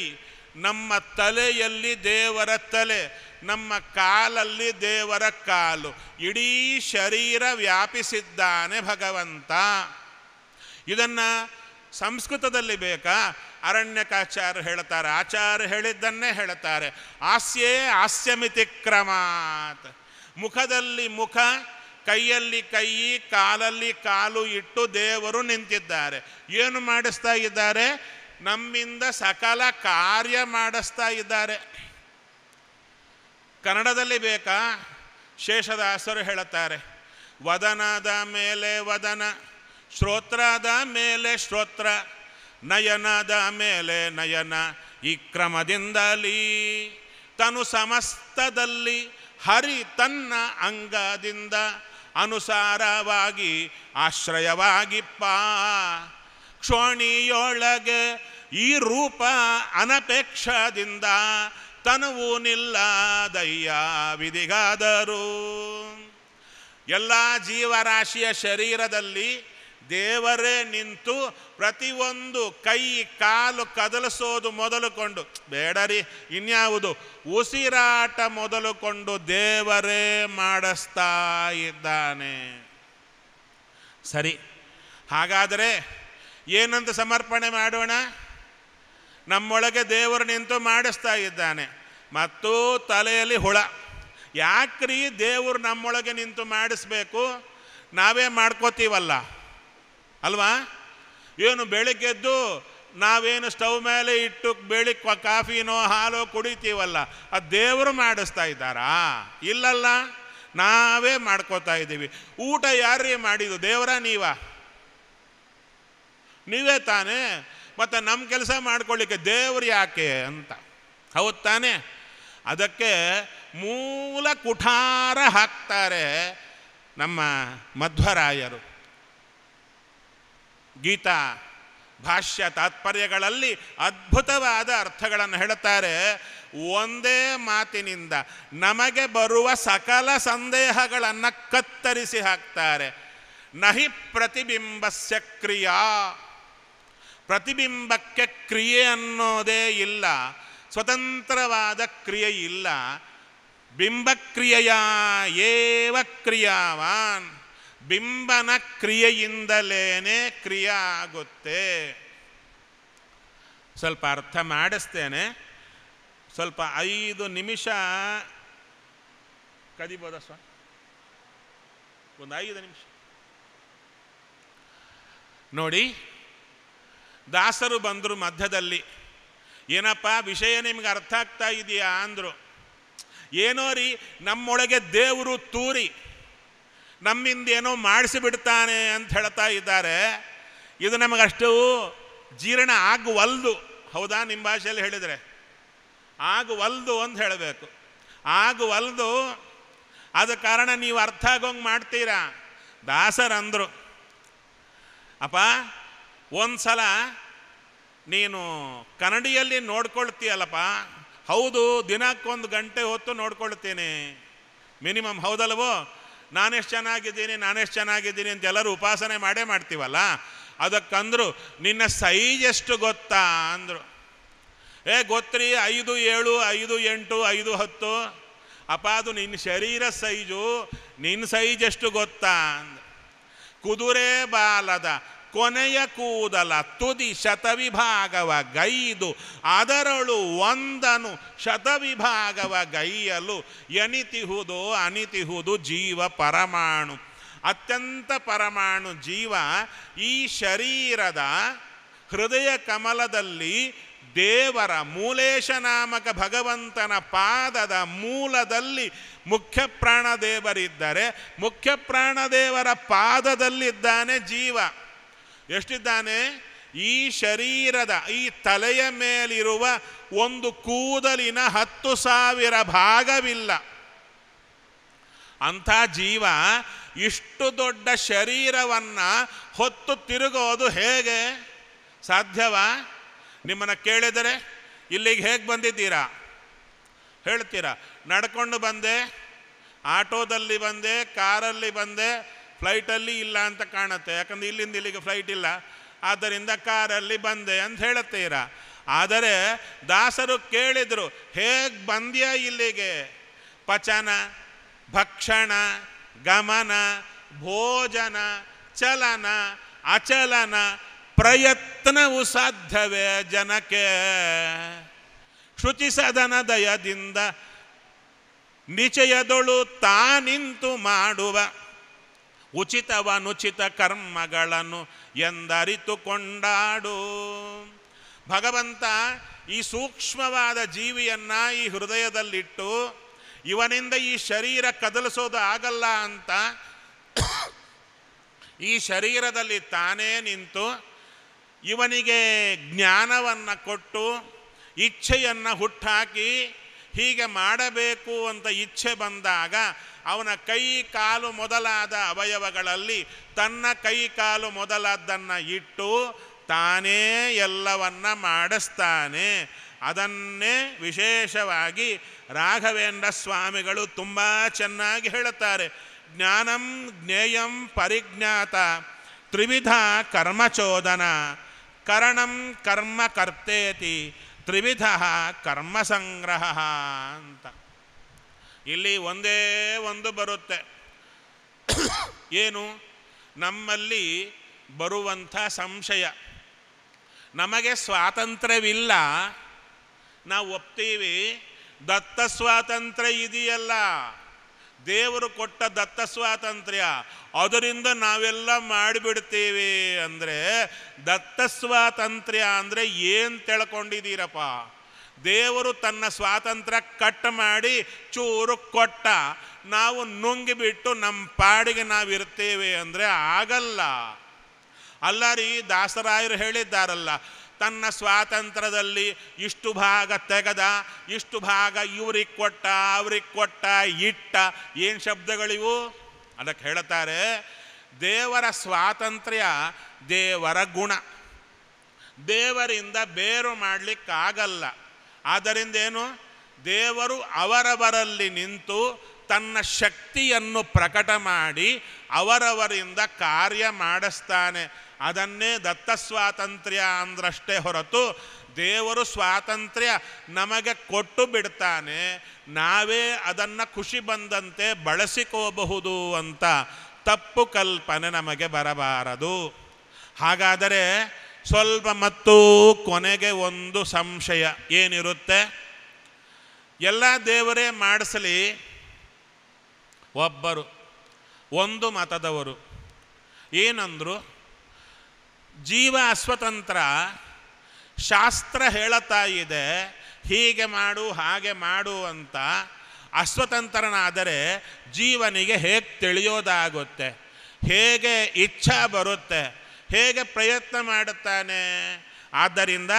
Speaker 1: ನಮ್ಮ ತಲೆಯಲ್ಲಿ ದೇವರ ತಲೆ ನಮ್ಮ ಕಾಲಲ್ಲಿ ದೇವರ ಕಾಲು ಇಡೀ ಶರೀರ ವ್ಯಾಪಿಸಿದ್ದಾನೆ ಭಗವಂತ ಇದನ್ನು ಸಂಸ್ಕೃತದಲ್ಲಿ ಬೇಕಾ ಅರಣ್ಯಕಾಚಾರ್ಯ ಹೇಳ್ತಾರೆ ಆಚಾರ್ಯ ಹೇಳಿದ್ದನ್ನೇ ಹೇಳ್ತಾರೆ ಹಾಸ್ಯೇ ಹಾಸ್ಯಮಿತಿ ಕ್ರಮಾತ್ ಮುಖದಲ್ಲಿ ಮುಖ ಕೈಯಲ್ಲಿ ಕೈ ಕಾಲಲ್ಲಿ ಕಾಲು ಇಟ್ಟು ದೇವರು ನಿಂತಿದ್ದಾರೆ ಏನು ಮಾಡಿಸ್ತಾ ಇದ್ದಾರೆ ನಮ್ಮಿಂದ ಸಕಲ ಕಾರ್ಯ ಮಾಡಿಸ್ತಾ ಇದ್ದಾರೆ ಕನ್ನಡದಲ್ಲಿ ಬೇಕಾ ಶೇಷದಾಸರು ಹೇಳುತ್ತಾರೆ ವದನದ ಮೇಲೆ ವದನ ಶ್ರೋತ್ರದ ಮೇಲೆ ಶ್ರೋತ್ರ ನಯನದ ಮೇಲೆ ನಯನ ಈ ಕ್ರಮದಿಂದಲೀ ತನು ಸಮಸ್ತದಲ್ಲಿ ಹರಿ ತನ್ನ ಅಂಗದಿಂದ ಅನುಸಾರವಾಗಿ ಆಶ್ರಯವಾಗಿಪ್ಪ ಕ್ಷೋಣಿಯೊಳಗೆ ಈ ರೂಪ ಅನಪೇಕ್ಷದಿಂದ ನಿಲ್ಲ ನಿಲ್ಲದಯ್ಯ ವಿಧಿಗಾದರೂ ಎಲ್ಲ ಜೀವರಾಶಿಯ ಶರೀರದಲ್ಲಿ ದೇವರೇ ನಿಂತು ಪ್ರತಿಯೊಂದು ಕೈ ಕಾಲು ಕದಲಿಸೋದು ಮೊದಲುಕೊಂಡು ಬೇಡರಿ ಇನ್ಯಾವುದು ಉಸಿರಾಟ ಮೊದಲುಕೊಂಡು ದೇವರೇ ಮಾಡಿಸ್ತಾ ಇದ್ದಾನೆ ಸರಿ ಹಾಗಾದರೆ ಏನಂತ ಸಮರ್ಪಣೆ ಮಾಡೋಣ ನಮ್ಮೊಳಗೆ ದೇವರು ನಿಂತು ಮಾಡಿಸ್ತಾ ಇದ್ದಾನೆ ಮತ್ತು ತಲೆಯಲ್ಲಿ ಹುಳ ಯಾಕ್ರಿ ದೇವರು ನಮ್ಮೊಳಗೆ ನಿಂತು ಮಾಡಿಸ್ಬೇಕು ನಾವೇ ಮಾಡ್ಕೋತೀವಲ್ಲ ಅಲ್ವಾ ಏನು ಎದ್ದು ನಾವೇನು ಸ್ಟವ್ ಮೇಲೆ ಇಟ್ಟು ಬೆಳಿಗ್ಗೆ ಕಾಫಿನೋ ಹಾಲೋ ಕುಡಿತೀವಲ್ಲ ಅದು ದೇವರು ಮಾಡಿಸ್ತಾ ಇದ್ದಾರಾ ಇಲ್ಲಲ್ಲ ನಾವೇ ಮಾಡ್ಕೋತಾ ಇದ್ದೀವಿ ಊಟ ಯಾರೇ ಮಾಡಿದ್ದು ದೇವರ ನೀವ ನೀವೇ ತಾನೇ ಮತ್ತು ನಮ್ಮ ಕೆಲಸ ಮಾಡ್ಕೊಳ್ಳಿಕ್ಕೆ ದೇವ್ರು ಯಾಕೆ ಅಂತ ಹೌದು ತಾನೇ ಅದಕ್ಕೆ ಮೂಲ ಕುಠಾರ ಹಾಕ್ತಾರೆ ನಮ್ಮ ಮಧ್ವರಾಯರು ಗೀತಾ ಭಾಷ್ಯ ತಾತ್ಪರ್ಯಗಳಲ್ಲಿ ಅದ್ಭುತವಾದ ಅರ್ಥಗಳನ್ನು ಹೇಳುತ್ತಾರೆ ಒಂದೇ ಮಾತಿನಿಂದ ನಮಗೆ ಬರುವ ಸಕಲ ಸಂದೇಹಗಳನ್ನು ಕತ್ತರಿಸಿ ಹಾಕ್ತಾರೆ ನಹಿ ಪ್ರತಿಬಿಂಬಸ್ಯ ಕ್ರಿಯಾ ಪ್ರತಿಬಿಂಬಕ್ಕೆ ಕ್ರಿಯೆ ಅನ್ನೋದೇ ಇಲ್ಲ ಸ್ವತಂತ್ರವಾದ ಕ್ರಿಯೆ ಇಲ್ಲ ಬಿಂಬಕ್ರಿಯೆಯ ಏವ ಕ್ರಿಯಾವಾನ್ ಬಿಂಬನ ಕ್ರಿಯೆಯಿಂದಲೇನೆ ಕ್ರಿಯ ಆಗುತ್ತೆ ಸ್ವಲ್ಪ ಅರ್ಥ ಮಾಡಿಸ್ತೇನೆ ಸ್ವಲ್ಪ ಐದು ನಿಮಿಷ ಕದಿಬೋದ ಸ್ವ ಒಂದು ಐದು ನಿಮಿಷ ನೋಡಿ ದಾಸರು ಬಂದರು ಮಧ್ಯದಲ್ಲಿ ಏನಪ್ಪ ವಿಷಯ ನಿಮ್ಗೆ ಅರ್ಥ ಆಗ್ತಾ ಇದೆಯಾ ಅಂದರು ಏನೋ ರೀ ನಮ್ಮೊಳಗೆ ದೇವರು ತೂರಿ ನಮ್ಮಿಂದೇನೋ ಮಾಡಿಸಿಬಿಡ್ತಾನೆ ಅಂತ ಹೇಳ್ತಾ ಇದ್ದಾರೆ ಇದು ನಮಗಷ್ಟು ಜೀರ್ಣ ಆಗವಲ್ದು ಹೌದಾ ನಿಮ್ಮ ಭಾಷೆಯಲ್ಲಿ ಹೇಳಿದರೆ ಆಗವಲ್ದು ಅಂತ ಹೇಳಬೇಕು ಆಗವಲ್ದು ಆದ ಕಾರಣ ನೀವು ಅರ್ಥ ಆಗೋಂಗೆ ಮಾಡ್ತೀರಾ ದಾಸರಂದರು ಅಪ್ಪ ಒಂದು ಸಲ ನೀನು ಕನ್ನಡಿಯಲ್ಲಿ ನೋಡ್ಕೊಳ್ತೀಯಲ್ಲಪ್ಪ ಹೌದು ದಿನಕ್ಕೊಂದು ಗಂಟೆ ಹೊತ್ತು ನೋಡ್ಕೊಳ್ತೀನಿ ಮಿನಿಮಮ್ ಹೌದಲ್ವೋ ನಾನೆಷ್ಟು ಚೆನ್ನಾಗಿದ್ದೀನಿ ನಾನೆಷ್ಟು ಚೆನ್ನಾಗಿದ್ದೀನಿ ಅಂತ ಎಲ್ಲರೂ ಉಪಾಸನೆ ಮಾಡೇ ಮಾಡ್ತೀವಲ್ಲ ಅದಕ್ಕಂದ್ರು ನಿನ್ನ ಸೈಜ್ ಎಷ್ಟು ಗೊತ್ತಾ ಅಂದರು ಏ ಗೊತ್ತ್ರಿ ಐದು ಏಳು ಐದು ಎಂಟು ಐದು ಹತ್ತು ಅಪ್ಪ ಅದು ನಿನ್ನ ಶರೀರ ಸೈಜು ನಿನ್ನ ಸೈಜ್ ಎಷ್ಟು ಗೊತ್ತಾ ಅಂದ ಕುದುರೆ ಬಾಲದ ಕೊನೆಯ ಕೂದಲ ತುದಿ ಶತವಿಭಾಗವ ಗೈದು ಅದರಳು ಒಂದನು ಶತವಿಭಾಗವ ಗೈಯಲು ಎನಿತಿಹುದು ಅನಿತಿಹುದು ಜೀವ ಪರಮಾಣು ಅತ್ಯಂತ ಪರಮಾಣು ಜೀವ ಈ ಶರೀರದ ಹೃದಯ ಕಮಲದಲ್ಲಿ ದೇವರ ಮೂಲೇಶ ನಾಮಕ ಭಗವಂತನ ಪಾದದ ಮೂಲದಲ್ಲಿ ಮುಖ್ಯ ಪ್ರಾಣದೇವರಿದ್ದರೆ ಮುಖ್ಯ ಪ್ರಾಣದೇವರ ಪಾದದಲ್ಲಿದ್ದಾನೆ ಜೀವ ಎಷ್ಟಿದ್ದಾನೆ ಈ ಶರೀರದ ಈ ತಲೆಯ ಮೇಲಿರುವ ಒಂದು ಕೂದಲಿನ ಹತ್ತು ಸಾವಿರ ಭಾಗವಿಲ್ಲ ಅಂಥ ಜೀವ ಇಷ್ಟು ದೊಡ್ಡ ಶರೀರವನ್ನು ಹೊತ್ತು ತಿರುಗೋದು ಹೇಗೆ ಸಾಧ್ಯವಾ ನಿಮ್ಮನ್ನು ಕೇಳಿದರೆ ಇಲ್ಲಿಗೆ ಹೇಗೆ ಬಂದಿದ್ದೀರಾ ಹೇಳ್ತೀರಾ ನಡ್ಕೊಂಡು ಬಂದೆ ಆಟೋದಲ್ಲಿ ಬಂದೆ ಕಾರಲ್ಲಿ ಬಂದೆ ಫ್ಲೈಟಲ್ಲಿ ಇಲ್ಲ ಅಂತ ಕಾಣುತ್ತೆ ಯಾಕಂದ್ರೆ ಇಲ್ಲಿಂದ ಇಲ್ಲಿಗೆ ಫ್ಲೈಟ್ ಇಲ್ಲ ಆದ್ದರಿಂದ ಕಾರಲ್ಲಿ ಬಂದೆ ಅಂತ ಹೇಳುತ್ತೀರ ಆದರೆ ದಾಸರು ಕೇಳಿದರು ಹೇಗೆ ಬಂದ್ಯಾ ಇಲ್ಲಿಗೆ ಪಚನ ಭಕ್ಷಣ ಗಮನ ಭೋಜನ ಚಲನ ಅಚಲನ ಪ್ರಯತ್ನವು ಸಾಧ್ಯವೇ ಜನಕ್ಕೆ ಶುಚಿ ಸದನ ದಯದಿಂದ ನಿಚಯದೊಳು ತಾನಿಂತು ಮಾಡುವ ಉಚಿತವನುಚಿತ ಕರ್ಮಗಳನ್ನು ಎಂದರಿತುಕೊಂಡಾಡು ಭಗವಂತ ಈ ಸೂಕ್ಷ್ಮವಾದ ಜೀವಿಯನ್ನು ಈ ಹೃದಯದಲ್ಲಿಟ್ಟು ಇವನಿಂದ ಈ ಶರೀರ ಕದಲಿಸೋದು ಆಗಲ್ಲ ಅಂತ ಈ ಶರೀರದಲ್ಲಿ ತಾನೇ ನಿಂತು ಇವನಿಗೆ ಜ್ಞಾನವನ್ನು ಕೊಟ್ಟು ಇಚ್ಛೆಯನ್ನು ಹುಟ್ಟಾಕಿ ಹೀಗೆ ಮಾಡಬೇಕು ಅಂತ ಇಚ್ಛೆ ಬಂದಾಗ ಅವನ ಕೈ ಕಾಲು ಮೊದಲಾದ ಅವಯವಗಳಲ್ಲಿ ತನ್ನ ಕೈ ಕಾಲು ಮೊದಲಾದ್ದನ್ನು ಇಟ್ಟು ತಾನೇ ಎಲ್ಲವನ್ನ ಮಾಡಿಸ್ತಾನೆ ಅದನ್ನೇ ವಿಶೇಷವಾಗಿ ರಾಘವೇಂದ್ರ ಸ್ವಾಮಿಗಳು ತುಂಬ ಚೆನ್ನಾಗಿ ಹೇಳುತ್ತಾರೆ ಜ್ಞಾನಂ ಜ್ಞೇಯಂ ಪರಿಜ್ಞಾತ ತ್ರಿವಿಧ ಕರ್ಮಚೋದನ ಕರಣಂ ಕರ್ಮ ಕರ್ತೇತಿ ತ್ರಿವಿಧ ಸಂಗ್ರಹ ಅಂತ ಇಲ್ಲಿ ಒಂದೇ ಒಂದು ಬರುತ್ತೆ ಏನು ನಮ್ಮಲ್ಲಿ ಬರುವಂಥ ಸಂಶಯ ನಮಗೆ ಸ್ವಾತಂತ್ರ್ಯವಿಲ್ಲ ನಾವು ಒಪ್ತೀವಿ ದತ್ತ ಸ್ವಾತಂತ್ರ್ಯ ಇದೆಯಲ್ಲ ದೇವರು ಕೊಟ್ಟ ದತ್ತ ಸ್ವಾತಂತ್ರ್ಯ ಅದರಿಂದ ನಾವೆಲ್ಲ ಮಾಡಿಬಿಡ್ತೀವಿ ಅಂದರೆ ದತ್ತ ಸ್ವಾತಂತ್ರ್ಯ ಅಂದರೆ ಏನು ತಿಳ್ಕೊಂಡಿದ್ದೀರಪ್ಪ ದೇವರು ತನ್ನ ಸ್ವಾತಂತ್ರ್ಯ ಕಟ್ ಮಾಡಿ ಚೂರು ಕೊಟ್ಟ ನಾವು ನುಂಗಿಬಿಟ್ಟು ನಮ್ಮ ಪಾಡಿಗೆ ನಾವಿರ್ತೇವೆ ಅಂದರೆ ಆಗಲ್ಲ ಅಲ್ಲ ರೀ ದಾಸರಾಯರು ಹೇಳಿದ್ದಾರಲ್ಲ ತನ್ನ ಸ್ವಾತಂತ್ರ್ಯದಲ್ಲಿ ಇಷ್ಟು ಭಾಗ ತೆಗೆದ ಇಷ್ಟು ಭಾಗ ಇವ್ರಿಗೆ ಕೊಟ್ಟ ಅವ್ರಿಗೆ ಕೊಟ್ಟ ಇಟ್ಟ ಏನು ಶಬ್ದಗಳಿವು ಅದಕ್ಕೆ ಹೇಳ್ತಾರೆ ದೇವರ ಸ್ವಾತಂತ್ರ್ಯ ದೇವರ ಗುಣ ದೇವರಿಂದ ಬೇರು ಮಾಡಲಿಕ್ಕಾಗಲ್ಲ ಆದ್ದರಿಂದ ಏನು ದೇವರು ಅವರವರಲ್ಲಿ ನಿಂತು ತನ್ನ ಶಕ್ತಿಯನ್ನು ಪ್ರಕಟ ಮಾಡಿ ಅವರವರಿಂದ ಕಾರ್ಯ ಮಾಡಿಸ್ತಾನೆ ಅದನ್ನೇ ದತ್ತ ಸ್ವಾತಂತ್ರ್ಯ ಅಂದ್ರಷ್ಟೇ ಹೊರತು ದೇವರು ಸ್ವಾತಂತ್ರ್ಯ ನಮಗೆ ಕೊಟ್ಟು ಬಿಡ್ತಾನೆ ನಾವೇ ಅದನ್ನು ಖುಷಿ ಬಂದಂತೆ ಬಳಸಿಕೋಬಹುದು ಅಂತ ತಪ್ಪು ಕಲ್ಪನೆ ನಮಗೆ ಬರಬಾರದು ಹಾಗಾದರೆ ಸ್ವಲ್ಪ ಮತ್ತು ಕೊನೆಗೆ ಒಂದು ಸಂಶಯ ಏನಿರುತ್ತೆ ಎಲ್ಲ ದೇವರೇ ಮಾಡಿಸಲಿ ಒಬ್ಬರು ಒಂದು ಮತದವರು ಏನಂದರು ಜೀವ ಅಸ್ವತಂತ್ರ ಶಾಸ್ತ್ರ ಹೇಳತಾ ಇದೆ ಹೀಗೆ ಮಾಡು ಹಾಗೆ ಮಾಡು ಅಂತ ಅಸ್ವತಂತ್ರನಾದರೆ ಜೀವನಿಗೆ ಹೇಗೆ ತಿಳಿಯೋದಾಗುತ್ತೆ ಹೇಗೆ ಇಚ್ಛಾ ಬರುತ್ತೆ ಹೇಗೆ ಪ್ರಯತ್ನ ಮಾಡುತ್ತಾನೆ ಆದ್ದರಿಂದ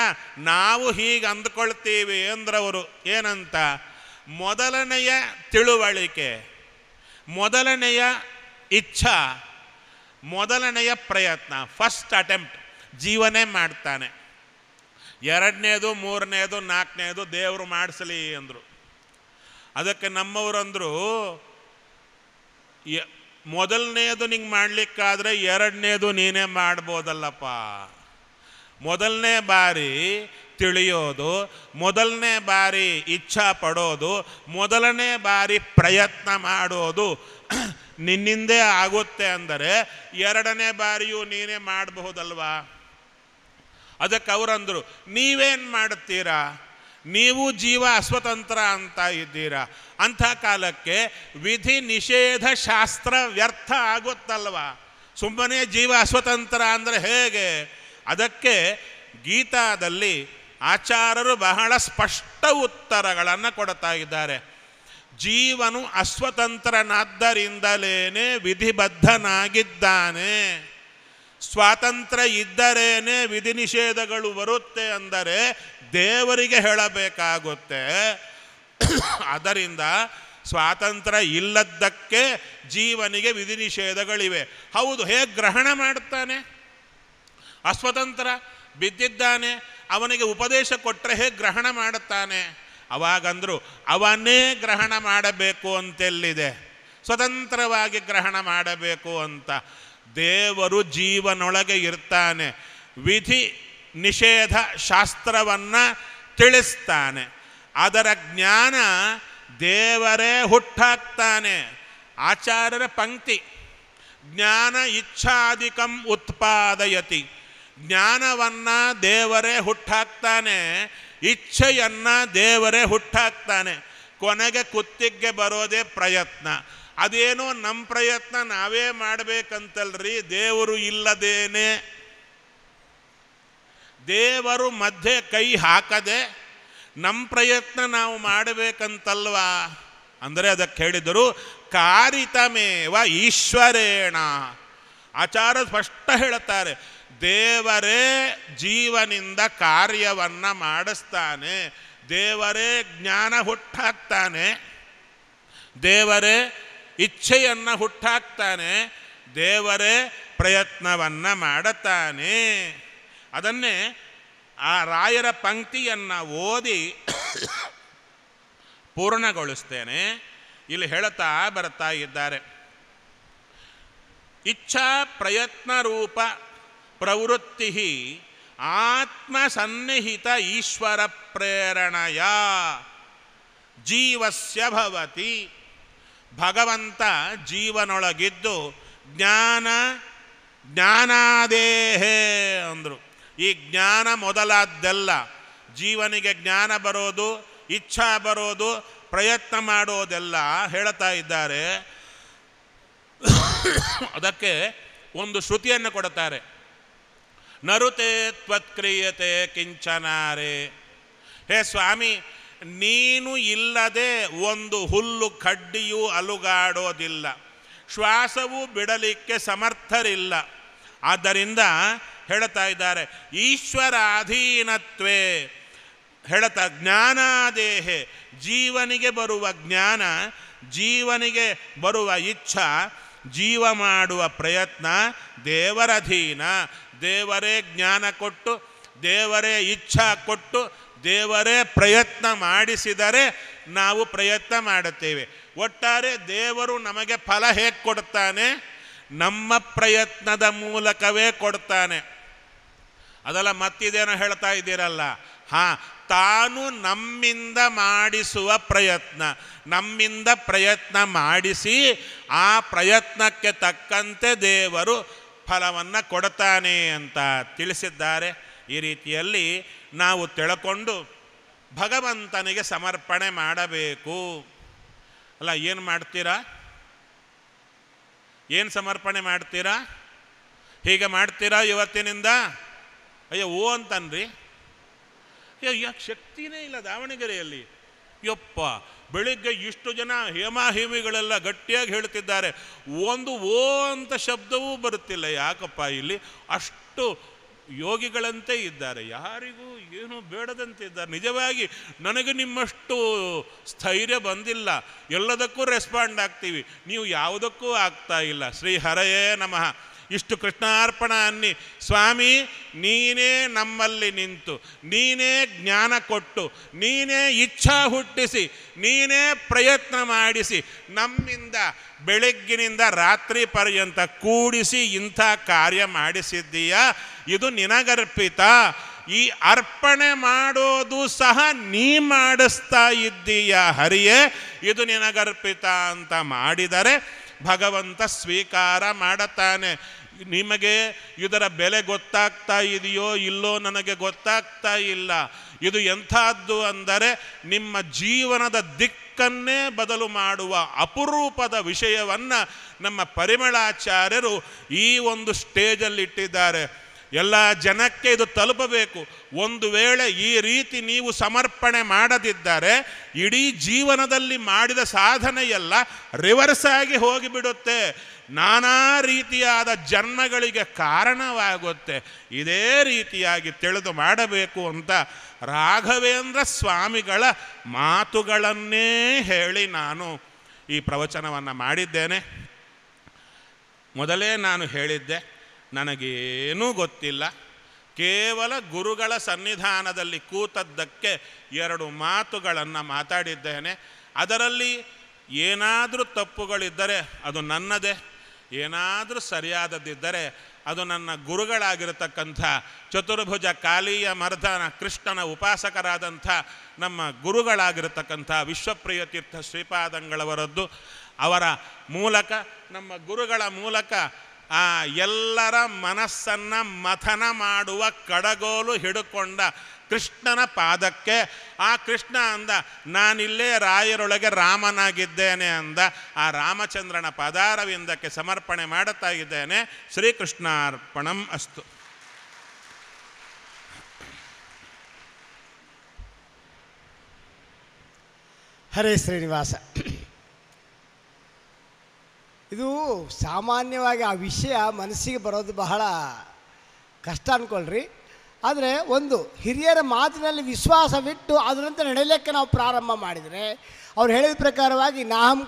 Speaker 1: ನಾವು ಹೀಗೆ ಅಂದ್ಕೊಳ್ತೀವಿ ಅಂದ್ರವರು ಏನಂತ ಮೊದಲನೆಯ ತಿಳುವಳಿಕೆ ಮೊದಲನೆಯ ಇಚ್ಛಾ ಮೊದಲನೆಯ ಪ್ರಯತ್ನ ಫಸ್ಟ್ ಅಟೆಂಪ್ಟ್ ಜೀವನೇ ಮಾಡ್ತಾನೆ ಎರಡನೇದು ಮೂರನೇದು ನಾಲ್ಕನೇದು ದೇವರು ಮಾಡಿಸಲಿ ಅಂದರು ಅದಕ್ಕೆ ನಮ್ಮವರಂದರು ಮೊದಲನೇದು ನಿಂಗೆ ಮಾಡಲಿಕ್ಕಾದ್ರೆ ಎರಡನೇದು ನೀನೇ ಮಾಡ್ಬೋದಲ್ಲಪ್ಪ ಮೊದಲನೇ ಬಾರಿ ತಿಳಿಯೋದು ಮೊದಲನೇ ಬಾರಿ ಇಚ್ಛಾ ಪಡೋದು ಮೊದಲನೇ ಬಾರಿ ಪ್ರಯತ್ನ ಮಾಡೋದು ನಿನ್ನಿಂದೇ ಆಗುತ್ತೆ ಅಂದರೆ ಎರಡನೇ ಬಾರಿಯೂ ನೀನೇ ಮಾಡಬಹುದಲ್ವಾ ಅದಕ್ಕೆ ಅವರಂದರು ನೀವೇನು ಮಾಡುತ್ತೀರಾ ನೀವು ಜೀವ ಅಸ್ವತಂತ್ರ ಅಂತ ಇದ್ದೀರಾ ಅಂಥ ಕಾಲಕ್ಕೆ ವಿಧಿ ನಿಷೇಧ ಶಾಸ್ತ್ರ ವ್ಯರ್ಥ ಆಗುತ್ತಲ್ವ ಸುಮ್ಮನೆ ಜೀವ ಅಸ್ವತಂತ್ರ ಅಂದರೆ ಹೇಗೆ ಅದಕ್ಕೆ ಗೀತಾದಲ್ಲಿ ಆಚಾರರು ಬಹಳ ಸ್ಪಷ್ಟ ಉತ್ತರಗಳನ್ನು ಕೊಡ್ತಾ ಇದ್ದಾರೆ ಜೀವನು ಅಸ್ವತಂತ್ರನಾದ್ದರಿಂದಲೇ ವಿಧಿಬದ್ಧನಾಗಿದ್ದಾನೆ ಸ್ವಾತಂತ್ರ್ಯ ಇದ್ದರೇನೆ ವಿಧಿ ನಿಷೇಧಗಳು ಬರುತ್ತೆ ಅಂದರೆ ದೇವರಿಗೆ ಹೇಳಬೇಕಾಗುತ್ತೆ ಅದರಿಂದ ಸ್ವಾತಂತ್ರ್ಯ ಇಲ್ಲದ್ದಕ್ಕೆ ಜೀವನಿಗೆ ವಿಧಿ ನಿಷೇಧಗಳಿವೆ ಹೌದು ಹೇಗೆ ಗ್ರಹಣ ಮಾಡ್ತಾನೆ ಅಸ್ವತಂತ್ರ ಬಿದ್ದಿದ್ದಾನೆ ಅವನಿಗೆ ಉಪದೇಶ ಕೊಟ್ಟರೆ ಹೇಗೆ ಗ್ರಹಣ ಮಾಡುತ್ತಾನೆ ಅವಾಗಂದ್ರು ಅವನೇ ಗ್ರಹಣ ಮಾಡಬೇಕು ಅಂತೆಲ್ಲಿದೆ ಸ್ವತಂತ್ರವಾಗಿ ಗ್ರಹಣ ಮಾಡಬೇಕು ಅಂತ ದೇವರು ಜೀವನೊಳಗೆ ಇರ್ತಾನೆ ವಿಧಿ ನಿಷೇಧ ಶಾಸ್ತ್ರವನ್ನು ತಿಳಿಸ್ತಾನೆ ಅದರ ಜ್ಞಾನ ದೇವರೇ ಹುಟ್ಟಾಕ್ತಾನೆ ಆಚಾರ್ಯರ ಪಂಕ್ತಿ ಜ್ಞಾನ ಇಚ್ಛಾಧಿಕಂ ಉತ್ಪಾದಯತಿ ಜ್ಞಾನವನ್ನು ದೇವರೇ ಹುಟ್ಟಾಕ್ತಾನೆ ಇಚ್ಛೆಯನ್ನು ದೇವರೇ ಹುಟ್ಟಾಕ್ತಾನೆ ಕೊನೆಗೆ ಕುತ್ತಿಗೆ ಬರೋದೇ ಪ್ರಯತ್ನ ಅದೇನೋ ನಮ್ಮ ಪ್ರಯತ್ನ ನಾವೇ ಮಾಡಬೇಕಂತಲ್ರಿ ದೇವರು ಇಲ್ಲದೇನೆ ದೇವರು ಮಧ್ಯೆ ಕೈ ಹಾಕದೆ ನಮ್ಮ ಪ್ರಯತ್ನ ನಾವು ಮಾಡಬೇಕಂತಲ್ವಾ ಅಂದರೆ ಅದಕ್ಕೆ ಹೇಳಿದರು ಕಾರಿತಮೇವ ಈಶ್ವರೇಣ ಆಚಾರ ಸ್ಪಷ್ಟ ಹೇಳುತ್ತಾರೆ ದೇವರೇ ಜೀವನಿಂದ ಕಾರ್ಯವನ್ನು ಮಾಡಿಸ್ತಾನೆ ದೇವರೇ ಜ್ಞಾನ ಹುಟ್ಟಾಕ್ತಾನೆ ದೇವರೇ ಇಚ್ಛೆಯನ್ನು ಹುಟ್ಟಾಕ್ತಾನೆ ದೇವರೇ ಪ್ರಯತ್ನವನ್ನು ಮಾಡುತ್ತಾನೆ ಅದನ್ನೇ ಆ ರಾಯರ ಪಂಕ್ತಿಯನ್ನು ಓದಿ ಪೂರ್ಣಗೊಳಿಸ್ತೇನೆ ಇಲ್ಲಿ ಹೇಳ್ತಾ ಬರ್ತಾ ಇದ್ದಾರೆ ಇಚ್ಛಾ ಪ್ರಯತ್ನ ರೂಪ ಪ್ರವೃತ್ತಿ ಆತ್ಮಸನ್ನಿಹಿತ ಈಶ್ವರ ಪ್ರೇರಣೆಯ ಜೀವಸ್ಯ ಭವತಿ ಭಗವಂತ ಜೀವನೊಳಗಿದ್ದು ಜ್ಞಾನ ಜ್ಞಾನಾದೇಹೇ ಅಂದರು ಈ ಜ್ಞಾನ ಮೊದಲಾದ್ದೆಲ್ಲ ಜೀವನಿಗೆ ಜ್ಞಾನ ಬರೋದು ಇಚ್ಛಾ ಬರೋದು ಪ್ರಯತ್ನ ಮಾಡೋದೆಲ್ಲ ಹೇಳ್ತಾ ಇದ್ದಾರೆ ಅದಕ್ಕೆ ಒಂದು ಶ್ರುತಿಯನ್ನು ಕೊಡುತ್ತಾರೆ ನರುತೆ ತ್ವತ್ಕ್ರಿಯತೆ ಕಿಂಚನಾರೆ ಹೇ ಸ್ವಾಮಿ ನೀನು ಇಲ್ಲದೆ ಒಂದು ಹುಲ್ಲು ಕಡ್ಡಿಯೂ ಅಲುಗಾಡೋದಿಲ್ಲ ಶ್ವಾಸವೂ ಬಿಡಲಿಕ್ಕೆ ಸಮರ್ಥರಿಲ್ಲ ಆದ್ದರಿಂದ ಹೇಳ್ತಾ ಇದ್ದಾರೆ ಈಶ್ವರ ಅಧೀನತ್ವೇ ಹೇಳುತ್ತಾ ಜ್ಞಾನಾದೇಹೆ ಜೀವನಿಗೆ ಬರುವ ಜ್ಞಾನ ಜೀವನಿಗೆ ಬರುವ ಇಚ್ಛಾ ಜೀವ ಮಾಡುವ ಪ್ರಯತ್ನ ಅಧೀನ ದೇವರೇ ಜ್ಞಾನ ಕೊಟ್ಟು ದೇವರೇ ಇಚ್ಛಾ ಕೊಟ್ಟು ದೇವರೇ ಪ್ರಯತ್ನ ಮಾಡಿಸಿದರೆ ನಾವು ಪ್ರಯತ್ನ ಮಾಡುತ್ತೇವೆ ಒಟ್ಟಾರೆ ದೇವರು ನಮಗೆ ಫಲ ಹೇಗೆ ಕೊಡುತ್ತಾನೆ ನಮ್ಮ ಪ್ರಯತ್ನದ ಮೂಲಕವೇ ಕೊಡ್ತಾನೆ ಅದೆಲ್ಲ ಮತ್ತಿದೇನೋ ಹೇಳ್ತಾ ಇದ್ದೀರಲ್ಲ ಹಾಂ ತಾನು ನಮ್ಮಿಂದ ಮಾಡಿಸುವ ಪ್ರಯತ್ನ ನಮ್ಮಿಂದ ಪ್ರಯತ್ನ ಮಾಡಿಸಿ ಆ ಪ್ರಯತ್ನಕ್ಕೆ ತಕ್ಕಂತೆ ದೇವರು ಫಲವನ್ನು ಕೊಡ್ತಾನೆ ಅಂತ ತಿಳಿಸಿದ್ದಾರೆ ಈ ರೀತಿಯಲ್ಲಿ ನಾವು ತಿಳ್ಕೊಂಡು ಭಗವಂತನಿಗೆ ಸಮರ್ಪಣೆ ಮಾಡಬೇಕು ಅಲ್ಲ ಏನು ಮಾಡ್ತೀರಾ ಏನು ಸಮರ್ಪಣೆ ಮಾಡ್ತೀರಾ ಹೀಗೆ ಮಾಡ್ತೀರಾ ಇವತ್ತಿನಿಂದ ಅಯ್ಯೋ ಓ ಅಂತನ್ರಿ ಅಯ್ಯೋ ಶಕ್ತಿನೇ ಇಲ್ಲ ದಾವಣಗೆರೆಯಲ್ಲಿ ಯಪ್ಪ ಬೆಳಿಗ್ಗೆ ಇಷ್ಟು ಜನ ಹೇಮಾಹೇಮಿಗಳೆಲ್ಲ ಗಟ್ಟಿಯಾಗಿ ಹೇಳ್ತಿದ್ದಾರೆ ಒಂದು ಓ ಅಂತ ಶಬ್ದವೂ ಬರುತ್ತಿಲ್ಲ ಯಾಕಪ್ಪ ಇಲ್ಲಿ ಅಷ್ಟು ಯೋಗಿಗಳಂತೆ ಇದ್ದಾರೆ ಯಾರಿಗೂ ಏನು ಬೇಡದಂತೆ ಇದ್ದಾರೆ ನಿಜವಾಗಿ ನನಗೆ ನಿಮ್ಮಷ್ಟು ಸ್ಥೈರ್ಯ ಬಂದಿಲ್ಲ ಎಲ್ಲದಕ್ಕೂ ರೆಸ್ಪಾಂಡ್ ಆಗ್ತೀವಿ ನೀವು ಯಾವುದಕ್ಕೂ ಆಗ್ತಾ ಇಲ್ಲ ಶ್ರೀ ಹರಯೇ ನಮಃ ಇಷ್ಟು ಕೃಷ್ಣಾರ್ಪಣ ಅನ್ನಿ ಸ್ವಾಮಿ ನೀನೇ ನಮ್ಮಲ್ಲಿ ನಿಂತು ನೀನೇ ಜ್ಞಾನ ಕೊಟ್ಟು ನೀನೇ ಇಚ್ಛಾ ಹುಟ್ಟಿಸಿ ನೀನೇ ಪ್ರಯತ್ನ ಮಾಡಿಸಿ ನಮ್ಮಿಂದ ಬೆಳಗ್ಗಿನಿಂದ ರಾತ್ರಿ ಪರ್ಯಂತ ಕೂಡಿಸಿ ಇಂಥ ಕಾರ್ಯ ಮಾಡಿಸಿದ್ದೀಯಾ ಇದು ನಿನಗರ್ಪಿತ ಈ ಅರ್ಪಣೆ ಮಾಡೋದು ಸಹ ನೀ ಮಾಡಿಸ್ತಾ ಇದ್ದೀಯ ಹರಿಯೇ ಇದು ನಿನಗರ್ಪಿತ ಅಂತ ಮಾಡಿದರೆ ಭಗವಂತ ಸ್ವೀಕಾರ ಮಾಡುತ್ತಾನೆ ನಿಮಗೆ ಇದರ ಬೆಲೆ ಗೊತ್ತಾಗ್ತಾ ಇದೆಯೋ ಇಲ್ಲೋ ನನಗೆ ಗೊತ್ತಾಗ್ತಾ ಇಲ್ಲ ಇದು ಎಂಥದ್ದು ಅಂದರೆ ನಿಮ್ಮ ಜೀವನದ ದಿಕ್ಕನ್ನೇ ಬದಲು ಮಾಡುವ ಅಪರೂಪದ ವಿಷಯವನ್ನು ನಮ್ಮ ಪರಿಮಳಾಚಾರ್ಯರು ಈ ಒಂದು ಸ್ಟೇಜಲ್ಲಿ ಇಟ್ಟಿದ್ದಾರೆ ಎಲ್ಲ ಜನಕ್ಕೆ ಇದು ತಲುಪಬೇಕು ಒಂದು ವೇಳೆ ಈ ರೀತಿ ನೀವು ಸಮರ್ಪಣೆ ಮಾಡದಿದ್ದರೆ ಇಡೀ ಜೀವನದಲ್ಲಿ ಮಾಡಿದ ಸಾಧನೆಯೆಲ್ಲ ರಿವರ್ಸ್ ಆಗಿ ಹೋಗಿಬಿಡುತ್ತೆ ನಾನಾ ರೀತಿಯಾದ ಜನ್ಮಗಳಿಗೆ ಕಾರಣವಾಗುತ್ತೆ ಇದೇ ರೀತಿಯಾಗಿ ತಿಳಿದು ಮಾಡಬೇಕು ಅಂತ ರಾಘವೇಂದ್ರ ಸ್ವಾಮಿಗಳ ಮಾತುಗಳನ್ನೇ ಹೇಳಿ ನಾನು ಈ ಪ್ರವಚನವನ್ನು ಮಾಡಿದ್ದೇನೆ ಮೊದಲೇ ನಾನು ಹೇಳಿದ್ದೆ ನನಗೇನೂ ಗೊತ್ತಿಲ್ಲ ಕೇವಲ ಗುರುಗಳ ಸನ್ನಿಧಾನದಲ್ಲಿ ಕೂತದ್ದಕ್ಕೆ ಎರಡು ಮಾತುಗಳನ್ನು ಮಾತಾಡಿದ್ದೇನೆ ಅದರಲ್ಲಿ ಏನಾದರೂ ತಪ್ಪುಗಳಿದ್ದರೆ ಅದು ನನ್ನದೇ ಏನಾದರೂ ಸರಿಯಾದದ್ದಿದ್ದರೆ ಅದು ನನ್ನ ಗುರುಗಳಾಗಿರತಕ್ಕಂಥ ಚತುರ್ಭುಜ ಕಾಲೀಯ ಮರ್ಧನ ಕೃಷ್ಣನ ಉಪಾಸಕರಾದಂಥ ನಮ್ಮ ಗುರುಗಳಾಗಿರತಕ್ಕಂಥ ವಿಶ್ವಪ್ರಿಯ ಶ್ರೀಪಾದಂಗಳವರದ್ದು ಅವರ ಮೂಲಕ ನಮ್ಮ ಗುರುಗಳ ಮೂಲಕ ಆ ಎಲ್ಲರ ಮನಸ್ಸನ್ನು ಮಥನ ಮಾಡುವ ಕಡಗೋಲು ಹಿಡುಕೊಂಡ ಕೃಷ್ಣನ ಪಾದಕ್ಕೆ ಆ ಕೃಷ್ಣ ಅಂದ ನಾನಿಲ್ಲೇ ರಾಯರೊಳಗೆ ರಾಮನಾಗಿದ್ದೇನೆ ಅಂದ ಆ ರಾಮಚಂದ್ರನ ಪದಾರವಿಂದಕ್ಕೆ ಸಮರ್ಪಣೆ ಮಾಡುತ್ತಾ ಇದ್ದೇನೆ ಶ್ರೀಕೃಷ್ಣಾರ್ಪಣಂ ಅಸ್ತು
Speaker 2: ಹರೇ ಶ್ರೀನಿವಾಸ ಇದು ಸಾಮಾನ್ಯವಾಗಿ ಆ ವಿಷಯ ಮನಸ್ಸಿಗೆ ಬರೋದು ಬಹಳ ಕಷ್ಟ ಅನ್ಕೊಳ್ರಿ ಆದರೆ ಒಂದು ಹಿರಿಯರ ಮಾತಿನಲ್ಲಿ ವಿಶ್ವಾಸವಿಟ್ಟು ಅದರಂತೆ ನಡೆಯಲಿಕ್ಕೆ ನಾವು ಪ್ರಾರಂಭ ಮಾಡಿದರೆ ಅವ್ರು ಹೇಳಿದ ಪ್ರಕಾರವಾಗಿ ನಾಹಂ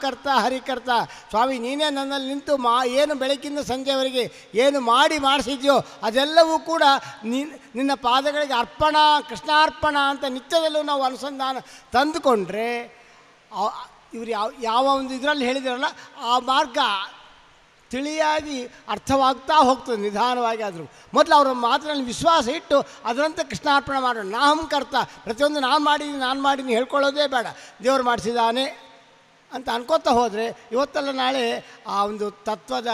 Speaker 2: ಹರಿಕರ್ತ ಸ್ವಾಮಿ ನೀನೇ ನನ್ನಲ್ಲಿ ನಿಂತು ಮಾ ಏನು ಬೆಳಕಿಂದ ಸಂಜೆವರೆಗೆ ಏನು ಮಾಡಿ ಮಾಡಿಸಿದ್ಯೋ ಅದೆಲ್ಲವೂ ಕೂಡ ನಿನ್ನ ಪಾದಗಳಿಗೆ ಅರ್ಪಣ ಕೃಷ್ಣಾರ್ಪಣ ಅಂತ ನಿತ್ಯದಲ್ಲೂ ನಾವು ಅನುಸಂಧಾನ ತಂದುಕೊಂಡ್ರೆ ಇವರು ಯಾವ ಯಾವ ಒಂದು ಇದರಲ್ಲಿ ಹೇಳಿದಿರಲ್ಲ ಆ ಮಾರ್ಗ ತಿಳಿಯಾಗಿ ಅರ್ಥವಾಗ್ತಾ ಹೋಗ್ತದೆ ನಿಧಾನವಾಗಿ ಆದರೂ ಮೊದಲು ಅವರ ಮಾತಿನಲ್ಲಿ ವಿಶ್ವಾಸ ಇಟ್ಟು ಅದರಂತೆ ಕೃಷ್ಣಾರ್ಪಣೆ ಮಾಡೋಣ ನಾಹಂ ಕರ್ತ ಪ್ರತಿಯೊಂದು ನಾನು ಮಾಡಿದ್ದೀನಿ ನಾನು ಮಾಡಿದ್ದೀನಿ ಹೇಳ್ಕೊಳ್ಳೋದೇ ಬೇಡ ದೇವರು ಮಾಡಿಸಿದ್ದಾನೆ ಅಂತ ಅನ್ಕೋತಾ ಹೋದರೆ ಇವತ್ತಲ್ಲ ನಾಳೆ ಆ ಒಂದು ತತ್ವದ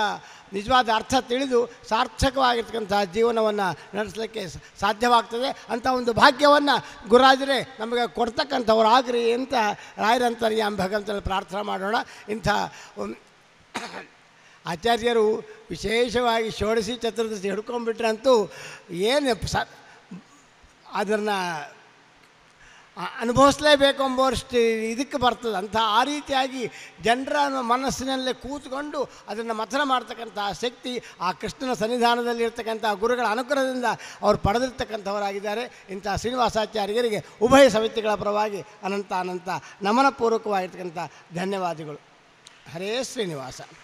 Speaker 2: ನಿಜವಾದ ಅರ್ಥ ತಿಳಿದು ಸಾರ್ಥಕವಾಗಿರ್ತಕ್ಕಂಥ ಜೀವನವನ್ನು ನಡೆಸಲಿಕ್ಕೆ ಸಾಧ್ಯವಾಗ್ತದೆ ಅಂಥ ಒಂದು ಭಾಗ್ಯವನ್ನು ಗುರಾದರೆ ನಮಗೆ ಕೊಡ್ತಕ್ಕಂಥವ್ರು ಆಗ್ರಿ ಅಂತ ಎಂಬ ಭಗವಂತನ ಪ್ರಾರ್ಥನೆ ಮಾಡೋಣ ಇಂಥ ಆಚಾರ್ಯರು ವಿಶೇಷವಾಗಿ ಶೋಡಿಸಿ ಚತುರ್ದಶಿ ಹಿಡ್ಕೊಂಡ್ಬಿಟ್ರಂತೂ ಏನು ಸ ಅದನ್ನು ಅನುಭವಿಸಲೇಬೇಕು ಎಂಬುವಷ್ಟು ಇದಕ್ಕೆ ಬರ್ತದೆ ಅಂತ ಆ ರೀತಿಯಾಗಿ ಜನರ ಮನಸ್ಸಿನಲ್ಲೇ ಕೂತ್ಕೊಂಡು ಅದನ್ನು ಮಥನ ಮಾಡ್ತಕ್ಕಂಥ ಶಕ್ತಿ ಆ ಕೃಷ್ಣನ ಸನ್ನಿಧಾನದಲ್ಲಿ ಗುರುಗಳ ಅನುಗ್ರಹದಿಂದ ಅವರು ಪಡೆದಿರ್ತಕ್ಕಂಥವರಾಗಿದ್ದಾರೆ ಇಂಥ ಶ್ರೀನಿವಾಸಾಚಾರ್ಯರಿಗೆ ಉಭಯ ಸಮಿತಿಗಳ ಪರವಾಗಿ ಅನಂತ ಅನಂತ ನಮನಪೂರ್ವಕವಾಗಿರ್ತಕ್ಕಂಥ ಧನ್ಯವಾದಗಳು ಹರೇ ಶ್ರೀನಿವಾಸ